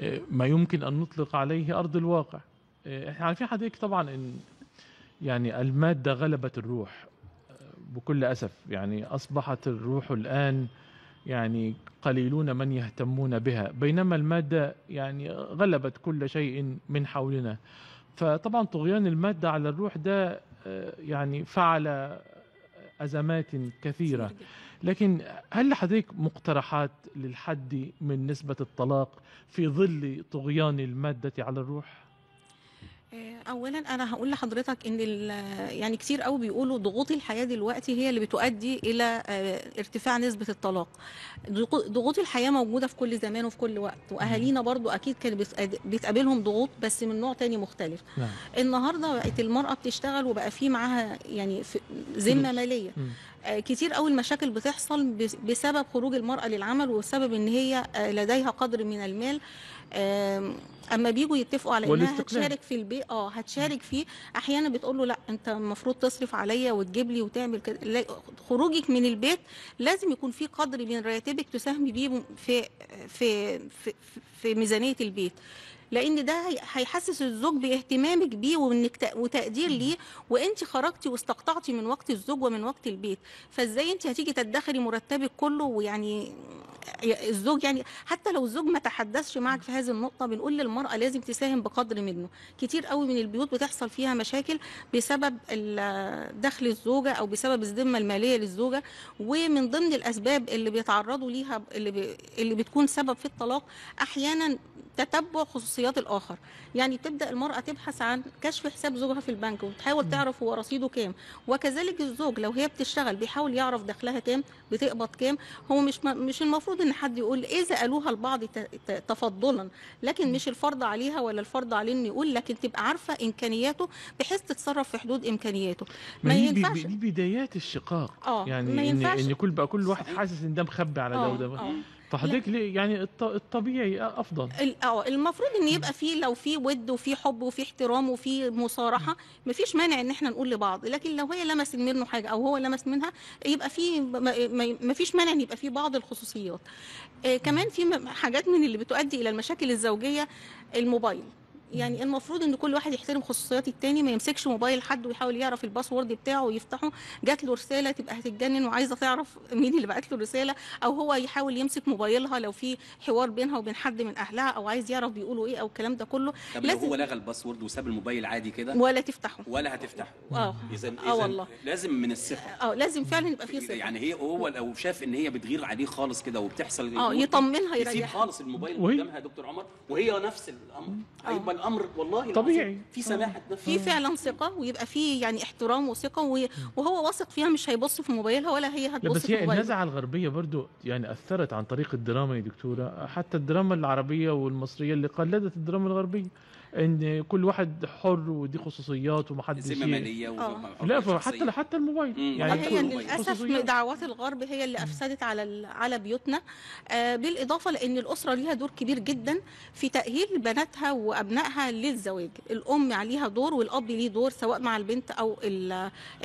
آه، ما يمكن أن نطلق عليه أرض الواقع آه، احنا عارفين حضرتك طبعا ان يعني الماده غلبت الروح بكل اسف يعني اصبحت الروح الان يعني قليلون من يهتمون بها بينما الماده يعني غلبت كل شيء من حولنا فطبعا طغيان الماده على الروح ده يعني فعل ازمات كثيره لكن هل لحضرتك مقترحات للحد من نسبة الطلاق في ظل طغيان المادة على الروح؟ آه، اولا انا هقول لحضرتك ان يعني كتير قوي بيقولوا ضغوط الحياه دلوقتي هي اللي بتؤدي الى آه، ارتفاع نسبه الطلاق ضغوط الحياه موجوده في كل زمان وفي كل وقت واهالينا برضو اكيد كان بتقابلهم ضغوط بس من نوع تاني مختلف نعم. النهارده بقت المراه بتشتغل وبقى في معاها يعني ذمه ماليه م. آه، كتير قوي المشاكل بتحصل بسبب خروج المرأة للعمل وسبب ان هي آه، لديها قدر من المال اما بيجوا يتفقوا على انها هتشارك في البيت اه هتشارك فيه احيانا بتقول له لا انت المفروض تصرف عليا وتجيب لي وتعمل كده خروجك من البيت لازم يكون في قدر من راتبك تساهمي بيه في في في, في ميزانيه البيت لان ده هيحسس الزوج باهتمامك بيه وانك وتقدير ليه وانت خرجتي واستقطعتي من وقت الزوج ومن وقت البيت فازاي انت هتيجي تدخري مرتبك كله ويعني الزوج يعني حتى لو الزوج ما تحدثش معك في هذه النقطه بنقول للمراه لازم تساهم بقدر منه كتير قوي من البيوت بتحصل فيها مشاكل بسبب دخل الزوجه او بسبب الذمه الماليه للزوجه ومن ضمن الاسباب اللي بيتعرضوا ليها اللي, بي اللي بتكون سبب في الطلاق احيانا تتبع خصوصا الصياد الاخر يعني تبدا المراه تبحث عن كشف حساب زوجها في البنك وتحاول تعرف هو رصيده كام وكذلك الزوج لو هي بتشتغل بيحاول يعرف دخلها كام بتقبض كام هو مش مش المفروض ان حد يقول اذا قالوها البعض تفضلا لكن مش الفرض عليها ولا الفرض عليه انه يقول لكن تبقى عارفه امكانياته بحيث تتصرف في حدود امكانياته ما, ينفعش دي بدايات الشقاق آه يعني ما ينفعش. ان, إن كل بقى كل واحد حاسس ان ده مخبي على ده آه، وده آه. تحضيك ليه يعني الطبيعي افضل اه المفروض ان يبقى فيه لو في ود وفي حب وفي احترام وفي مصارحه مفيش مانع ان احنا نقول لبعض لكن لو هي لمست منه حاجه او هو لمس منها يبقى في مفيش مانع ان يبقى في بعض الخصوصيات آه كمان في حاجات من اللي بتؤدي الى المشاكل الزوجيه الموبايل يعني المفروض ان كل واحد يحترم خصوصيات التاني ما يمسكش موبايل حد ويحاول يعرف الباسورد بتاعه ويفتحه جات له رساله تبقى هتتجنن وعايزه تعرف مين اللي بعت له الرساله او هو يحاول يمسك موبايلها لو في حوار بينها وبين حد من اهلها او عايز يعرف بيقولوا ايه او الكلام ده كله طب لازم هو لغى الباسورد وساب الموبايل عادي كده ولا تفتحه ولا هتفتحه اه اه والله لازم من الثقه اه لازم فعلا يبقى في ثقه يعني هي هو لو شاف ان هي بتغير عليه خالص كده وبتحصل اه يطمنها يريحها يسيب خالص الموبايل قدامها يا دكتور عمر وهي نفس الامر آه. الامر والله طبيعي في سماحه نفس آه. في فعلا ثقه ويبقى في يعني احترام وثقه وهو واثق فيها مش هيبص في موبايلها ولا هي هتبص بس هي في النزعه الغربيه برضو يعني اثرت عن طريق الدراما يا دكتوره حتى الدراما العربيه والمصريه اللي قلدت الدراما الغربيه ان كل واحد حر ودي خصوصيات ومحدش زي ماليه لا حتى حتى الموبايل مم. يعني هي للاسف دعوات الغرب هي اللي افسدت على على بيوتنا آه بالاضافه لان الاسره ليها دور كبير جدا في تاهيل بناتها وابنائها للزواج الام عليها دور والاب ليه دور سواء مع البنت او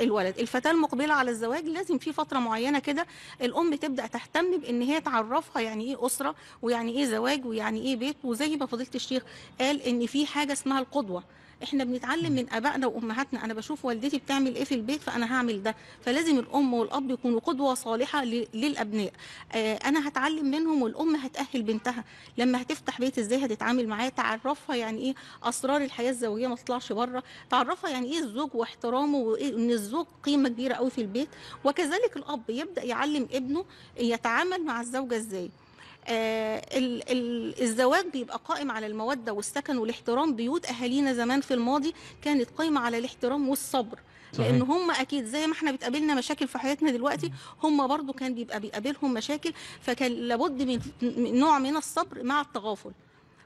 الولد الفتاه المقبله على الزواج لازم في فتره معينه كده الام تبدا تهتم بان هي تعرفها يعني ايه اسره ويعني ايه زواج ويعني ايه بيت وزي ما فضيله الشيخ قال ان في حاجة حاجه اسمها القدوه احنا بنتعلم من ابائنا وامهاتنا انا بشوف والدتي بتعمل ايه في البيت فانا هعمل ده فلازم الام والاب يكونوا قدوه صالحه للابناء آه انا هتعلم منهم والام هتاهل بنتها لما هتفتح بيت ازاي هتتعامل معاه تعرفها يعني ايه اسرار الحياه الزوجيه ما تطلعش بره تعرفها يعني ايه الزوج واحترامه وان الزوج قيمه كبيره قوي في البيت وكذلك الاب يبدا يعلم ابنه يتعامل مع الزوجه ازاي آه، الزواج بيبقى قائم على المودة والسكن والاحترام بيوت أهالينا زمان في الماضي كانت قائمة على الاحترام والصبر صحيح. لان هم اكيد زي ما احنا بتقابلنا مشاكل في حياتنا دلوقتي هم برضو كان بيبقى بيقابلهم مشاكل فكان لابد من نوع من الصبر مع التغافل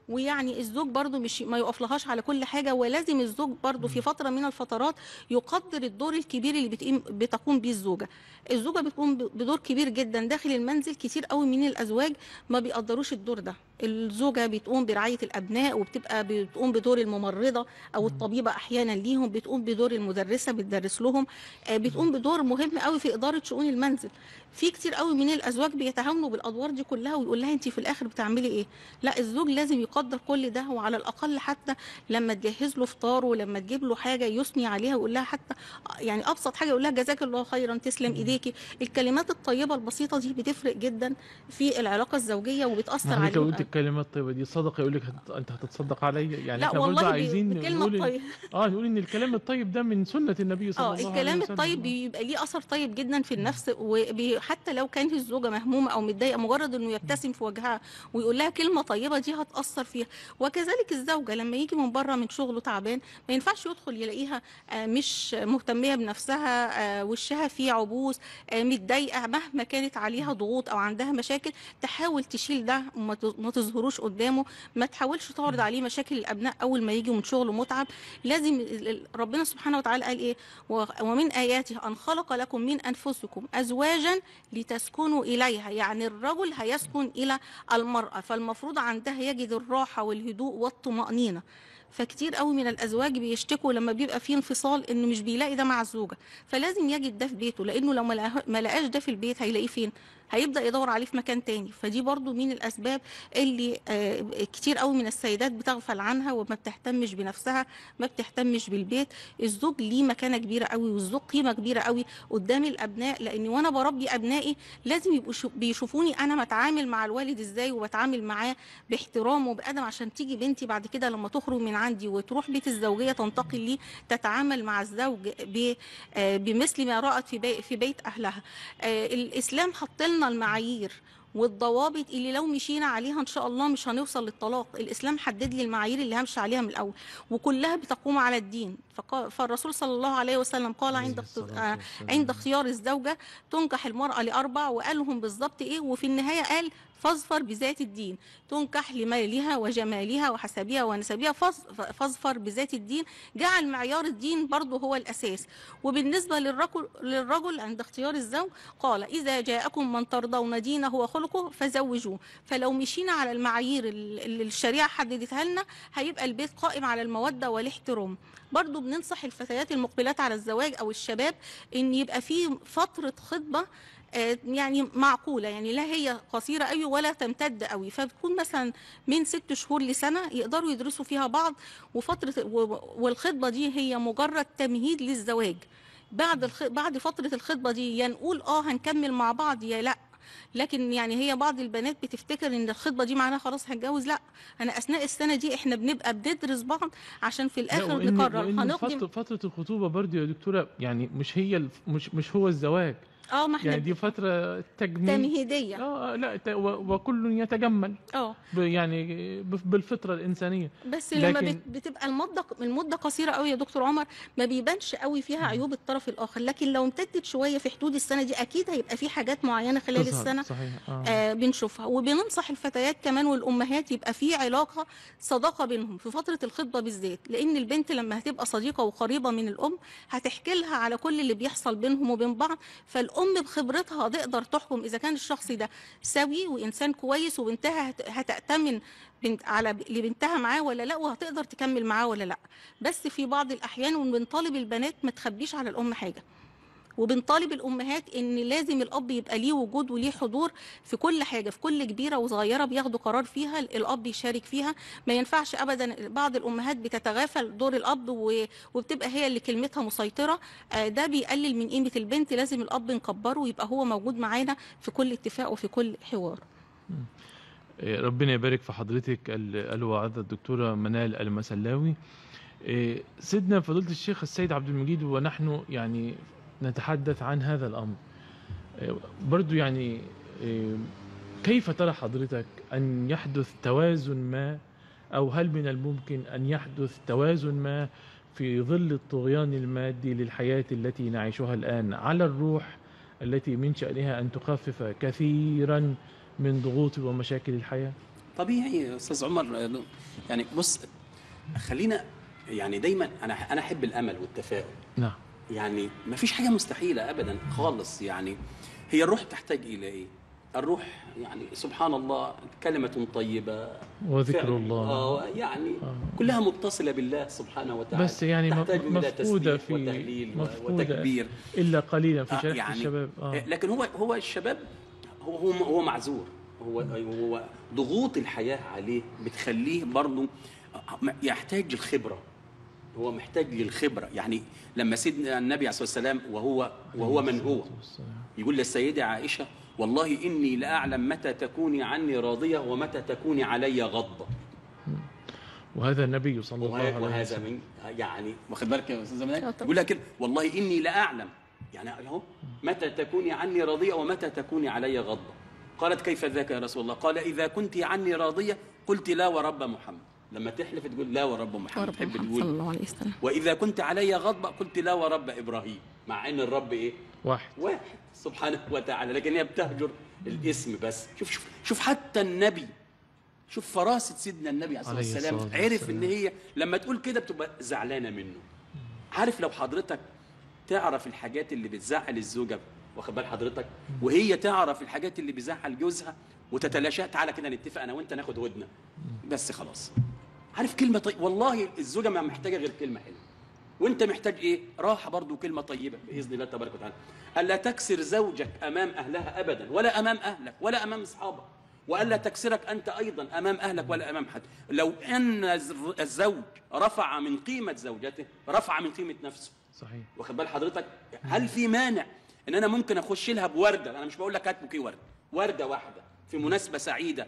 ويعني الزوج برضو مش ما يقفلهاش على كل حاجه ولازم الزوج برضو في فتره من الفترات يقدر الدور الكبير اللي بتقوم به الزوجه الزوجه بتقوم بدور كبير جدا داخل المنزل كتير قوي من الازواج ما بيقدروش الدور ده الزوجه بتقوم برعايه الابناء وبتبقى بتقوم بدور الممرضه او الطبيبه احيانا ليهم بتقوم بدور المدرسه بتدرس لهم آه، بتقوم بدور مهم قوي في اداره شؤون المنزل في كتير قوي من الازواج بيتهاونوا بالادوار دي كلها ويقول لها انت في الاخر بتعملي ايه لا الزوج لازم يقدر كل ده وعلى الاقل حتى لما تجهز له فطار ولما تجيب له حاجه يثني عليها ويقول لها حتى آه، يعني ابسط حاجه يقول لها جزاك الله خيرا تسلم ايديكي الكلمات الطيبه البسيطه دي بتفرق جدا في العلاقه الزوجيه وبتاثر عليها الكلمه الطيبه دي صدقه يقول لك انت هتتصدق عليا يعني لا احنا والله عايزين نقول إن... اه نقول ان الكلام الطيب ده من سنه النبي صلى آه، الله عليه وسلم اه الكلام الطيب بيبقى ليه اثر طيب جدا في النفس وحتى لو كانت الزوجه مهمومه او متضايقه مجرد انه يبتسم في وجهها ويقول لها كلمه طيبه دي هتاثر فيها وكذلك الزوجه لما يجي من بره من شغله تعبان ما ينفعش يدخل يلاقيها آه، مش مهتميه بنفسها آه، وشها فيه عبوس متضايقه مهما كانت عليها ضغوط او عندها مشاكل تحاول تشيل ده وما تظهروش قدامه ما تحاولش تعرض عليه مشاكل الابناء اول ما يجي من شغله متعب لازم ربنا سبحانه وتعالى قال ايه ومن اياته ان خلق لكم من انفسكم ازواجا لتسكنوا اليها يعني الرجل هيسكن الى المراه فالمفروض عندها يجد الراحه والهدوء والطمانينه فكتير قوي من الازواج بيشتكوا لما بيبقى في انفصال انه مش بيلاقي ده مع الزوجه فلازم يجد ده في بيته لانه لو ما لقاش ده في البيت هيلاقيه فين هيبدا يدور عليه في مكان تاني فدي برضو من الاسباب اللي آه، كتير قوي من السيدات بتغفل عنها وما بتهتمش بنفسها ما بتهتمش بالبيت الزوج ليه مكانه كبيره قوي والزوج قيمه كبيره قوي قدام الابناء لان وانا بربي ابنائي لازم يبقوا بيشوفوني انا بتعامل مع الوالد ازاي وبتعامل معاه باحترام وبادب عشان تيجي بنتي بعد كده لما تخرج من عندي وتروح بيت الزوجيه تنتقل لي تتعامل مع الزوج آه، بمثل ما رأت في في بيت اهلها آه، الاسلام حط لنا المعايير والضوابط اللي لو مشينا عليها ان شاء الله مش هنوصل للطلاق الاسلام حدد لي المعايير اللي همشي عليها من الاول وكلها بتقوم على الدين فالرسول صلى الله عليه وسلم قال عند آه، عند خيار الزوجه تنكح المراه لاربع وقالهم بالظبط ايه وفي النهايه قال فاظفر بذات الدين تنكح لمالها وجمالها وحسبها ونسبها فاظفر بذات الدين جعل معيار الدين برضه هو الأساس وبالنسبة للرجل, للرجل عند اختيار الزوج قال إذا جاءكم من ترضون دينه وخلقه فزوجوه فلو مشينا على المعايير اللي الشريعة حددتها لنا هيبقى البيت قائم على المودة والاحترام برضه بننصح الفتيات المقبلات على الزواج أو الشباب إن يبقى في فترة خطبة آه، يعني معقولة يعني لا هي قصيرة أوي أيوة ولا تمتد أوي فبتكون مثلا من ست شهور لسنة يقدروا يدرسوا فيها بعض وفترة والخطبة دي هي مجرد تمهيد للزواج بعد بعد فترة الخطبة دي يا نقول اه هنكمل مع بعض يا لأ لكن يعني هي بعض البنات بتفتكر ان الخطبه دي معناها خلاص هنتجوز لا انا اثناء السنه دي احنا بنبقى بندرس بعض عشان في الاخر نقرر هنقدم فتره الخطوبه برضه يا دكتوره يعني مش هي مش مش هو الزواج اه ما احنا يعني دي فتره تجميل تمهيديه اه, اه، لا وكل يتجمل اه يعني بالفطره الانسانيه بس لما لكن بتبقى المده المده قصيره قوي يا دكتور عمر ما بيبانش قوي فيها عيوب الطرف الاخر لكن لو امتدت شويه في حدود السنه دي اكيد هيبقى في حاجات معينه خلال تظهر. السنه صحيح. آه. آه بنشوفها وبننصح الفتيات كمان والامهات يبقى في علاقه صداقه بينهم في فتره الخطبه بالذات لان البنت لما هتبقى صديقه وقريبه من الام هتحكي لها على كل اللي بيحصل بينهم وبين بعض فال الام بخبرتها تقدر تحكم اذا كان الشخص ده سوي وانسان كويس وبنتها هتأتمن بنت على لبنتها معاه ولا لا وهتقدر تكمل معاه ولا لا بس في بعض الاحيان وبنطالب البنات ما تخبيش على الام حاجه وبنطالب الامهات ان لازم الاب يبقى ليه وجود وليه حضور في كل حاجه في كل كبيره وصغيره بياخدوا قرار فيها الاب يشارك فيها ما ينفعش ابدا بعض الامهات بتتغافل دور الاب وبتبقى هي اللي كلمتها مسيطره آه، ده بيقلل من قيمه البنت لازم الاب نكبره ويبقى هو موجود معانا في كل اتفاق وفي كل حوار آه، ربنا يبارك في حضرتك الوعظة الدكتورة منال المسلاوي آه، سيدنا فضيلة الشيخ السيد عبد المجيد ونحن يعني نتحدث عن هذا الأمر برضو يعني كيف ترى حضرتك أن يحدث توازن ما أو هل من الممكن أن يحدث توازن ما في ظل الطغيان المادي للحياة التي نعيشها الآن على الروح التي من شأنها أن تخفف كثيرا من ضغوط ومشاكل الحياة طبيعي يا أستاذ عمر يعني بص خلينا يعني دايما أنا أنا أحب الأمل والتفاؤل نعم يعني ما فيش حاجه مستحيله ابدا خالص يعني هي الروح تحتاج الى ايه الروح يعني سبحان الله كلمة طيبة وذكر الله آه يعني آه. كلها متصلة بالله سبحانه وتعالى بس يعني تحتاج مفقودة في وتهليل مفقودة وتكبير إلا قليلا في آه، شرح آه يعني الشباب آه. آه. لكن هو هو الشباب هو هو, هو معذور هو هو ضغوط الحياة عليه بتخليه برضه يحتاج الخبرة هو محتاج للخبرة يعني لما سيدنا النبي عليه الصلاة والسلام وهو وهو من هو يقول للسيدة عائشة والله إني لأعلم متى تكوني عني راضية ومتى تكوني علي غضة وهذا النبي صلى الله عليه وسلم وهذا من يعني واخد بالك يا استاذ زمان يقول لك والله اني لاعلم يعني اهو متى تكوني عني راضيه ومتى تكوني علي غضبه قالت كيف ذاك يا رسول الله قال اذا كنت عني راضيه قلت لا ورب محمد لما تحلف تقول لا ورب محمد ورب محمد تقول صلى الله عليه وسلم واذا كنت علي غضب قلت لا ورب ابراهيم مع ان الرب ايه واحد واحد سبحانه وتعالى لكن هي بتهجر الاسم بس شوف شوف شوف حتى النبي شوف فراسه سيدنا النبي عليه الصلاه والسلام عرف ان هي لما تقول كده بتبقى زعلانه منه عارف لو حضرتك تعرف الحاجات اللي بتزعل الزوجه واخد بال حضرتك وهي تعرف الحاجات اللي بيزعل جوزها وتتلاشى تعالى كده نتفق انا وانت ناخد ودنا بس خلاص عارف كلمه طيب والله الزوجه ما محتاجه غير كلمه حلوه وانت محتاج ايه راحه برضو كلمه طيبه باذن الله تبارك وتعالى الا تكسر زوجك امام اهلها ابدا ولا امام اهلك ولا امام اصحابك والا تكسرك انت ايضا امام اهلك ولا امام حد لو ان الزوج رفع من قيمه زوجته رفع من قيمه نفسه صحيح واخد بال حضرتك هل في مانع ان انا ممكن اخش لها بورده انا مش بقول لك هات بوكيه ورد ورده واحده في مناسبه سعيده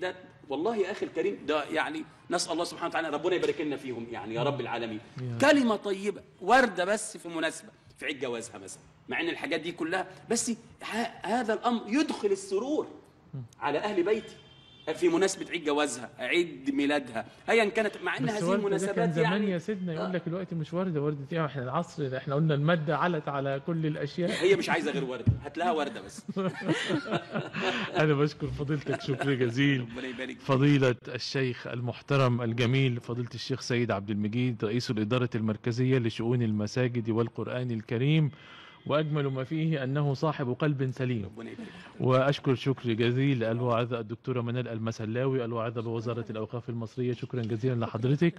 ده والله يا أخي الكريم ده يعني نسأل الله سبحانه وتعالى ربنا يبارك لنا فيهم يعني يا رب العالمين كلمة طيبة وردة بس في مناسبة في عيد جوازها مثلا مع ان الحاجات دي كلها بس هذا الامر يدخل السرور على اهل بيتي في مناسبه عيد جوازها عيد ميلادها ايا كانت مع ان هذه المناسبات كان زمان يعني يا سيدنا يقول آه. لك الوقت مش ورده ورده ايه احنا العصر احنا قلنا الماده علت على كل الاشياء هي مش عايزه غير ورده هتلاقيها ورده بس انا بشكر فضيلتك شكر جزيل فضيله الشيخ المحترم الجميل فضيله الشيخ سيد عبد المجيد رئيس الاداره المركزيه لشؤون المساجد والقران الكريم وأجمل ما فيه أنه صاحب قلب سليم وأشكر شكر جزيل الواعظة الدكتورة منال المسلاوي الواعظة بوزارة الأوقاف المصرية شكرا جزيلا لحضرتك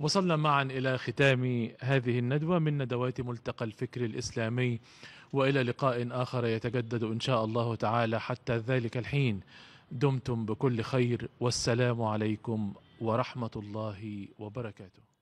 وصلنا معا إلى ختام هذه الندوة من ندوات ملتقى الفكر الإسلامي وإلى لقاء آخر يتجدد إن شاء الله تعالى حتى ذلك الحين دمتم بكل خير والسلام عليكم ورحمة الله وبركاته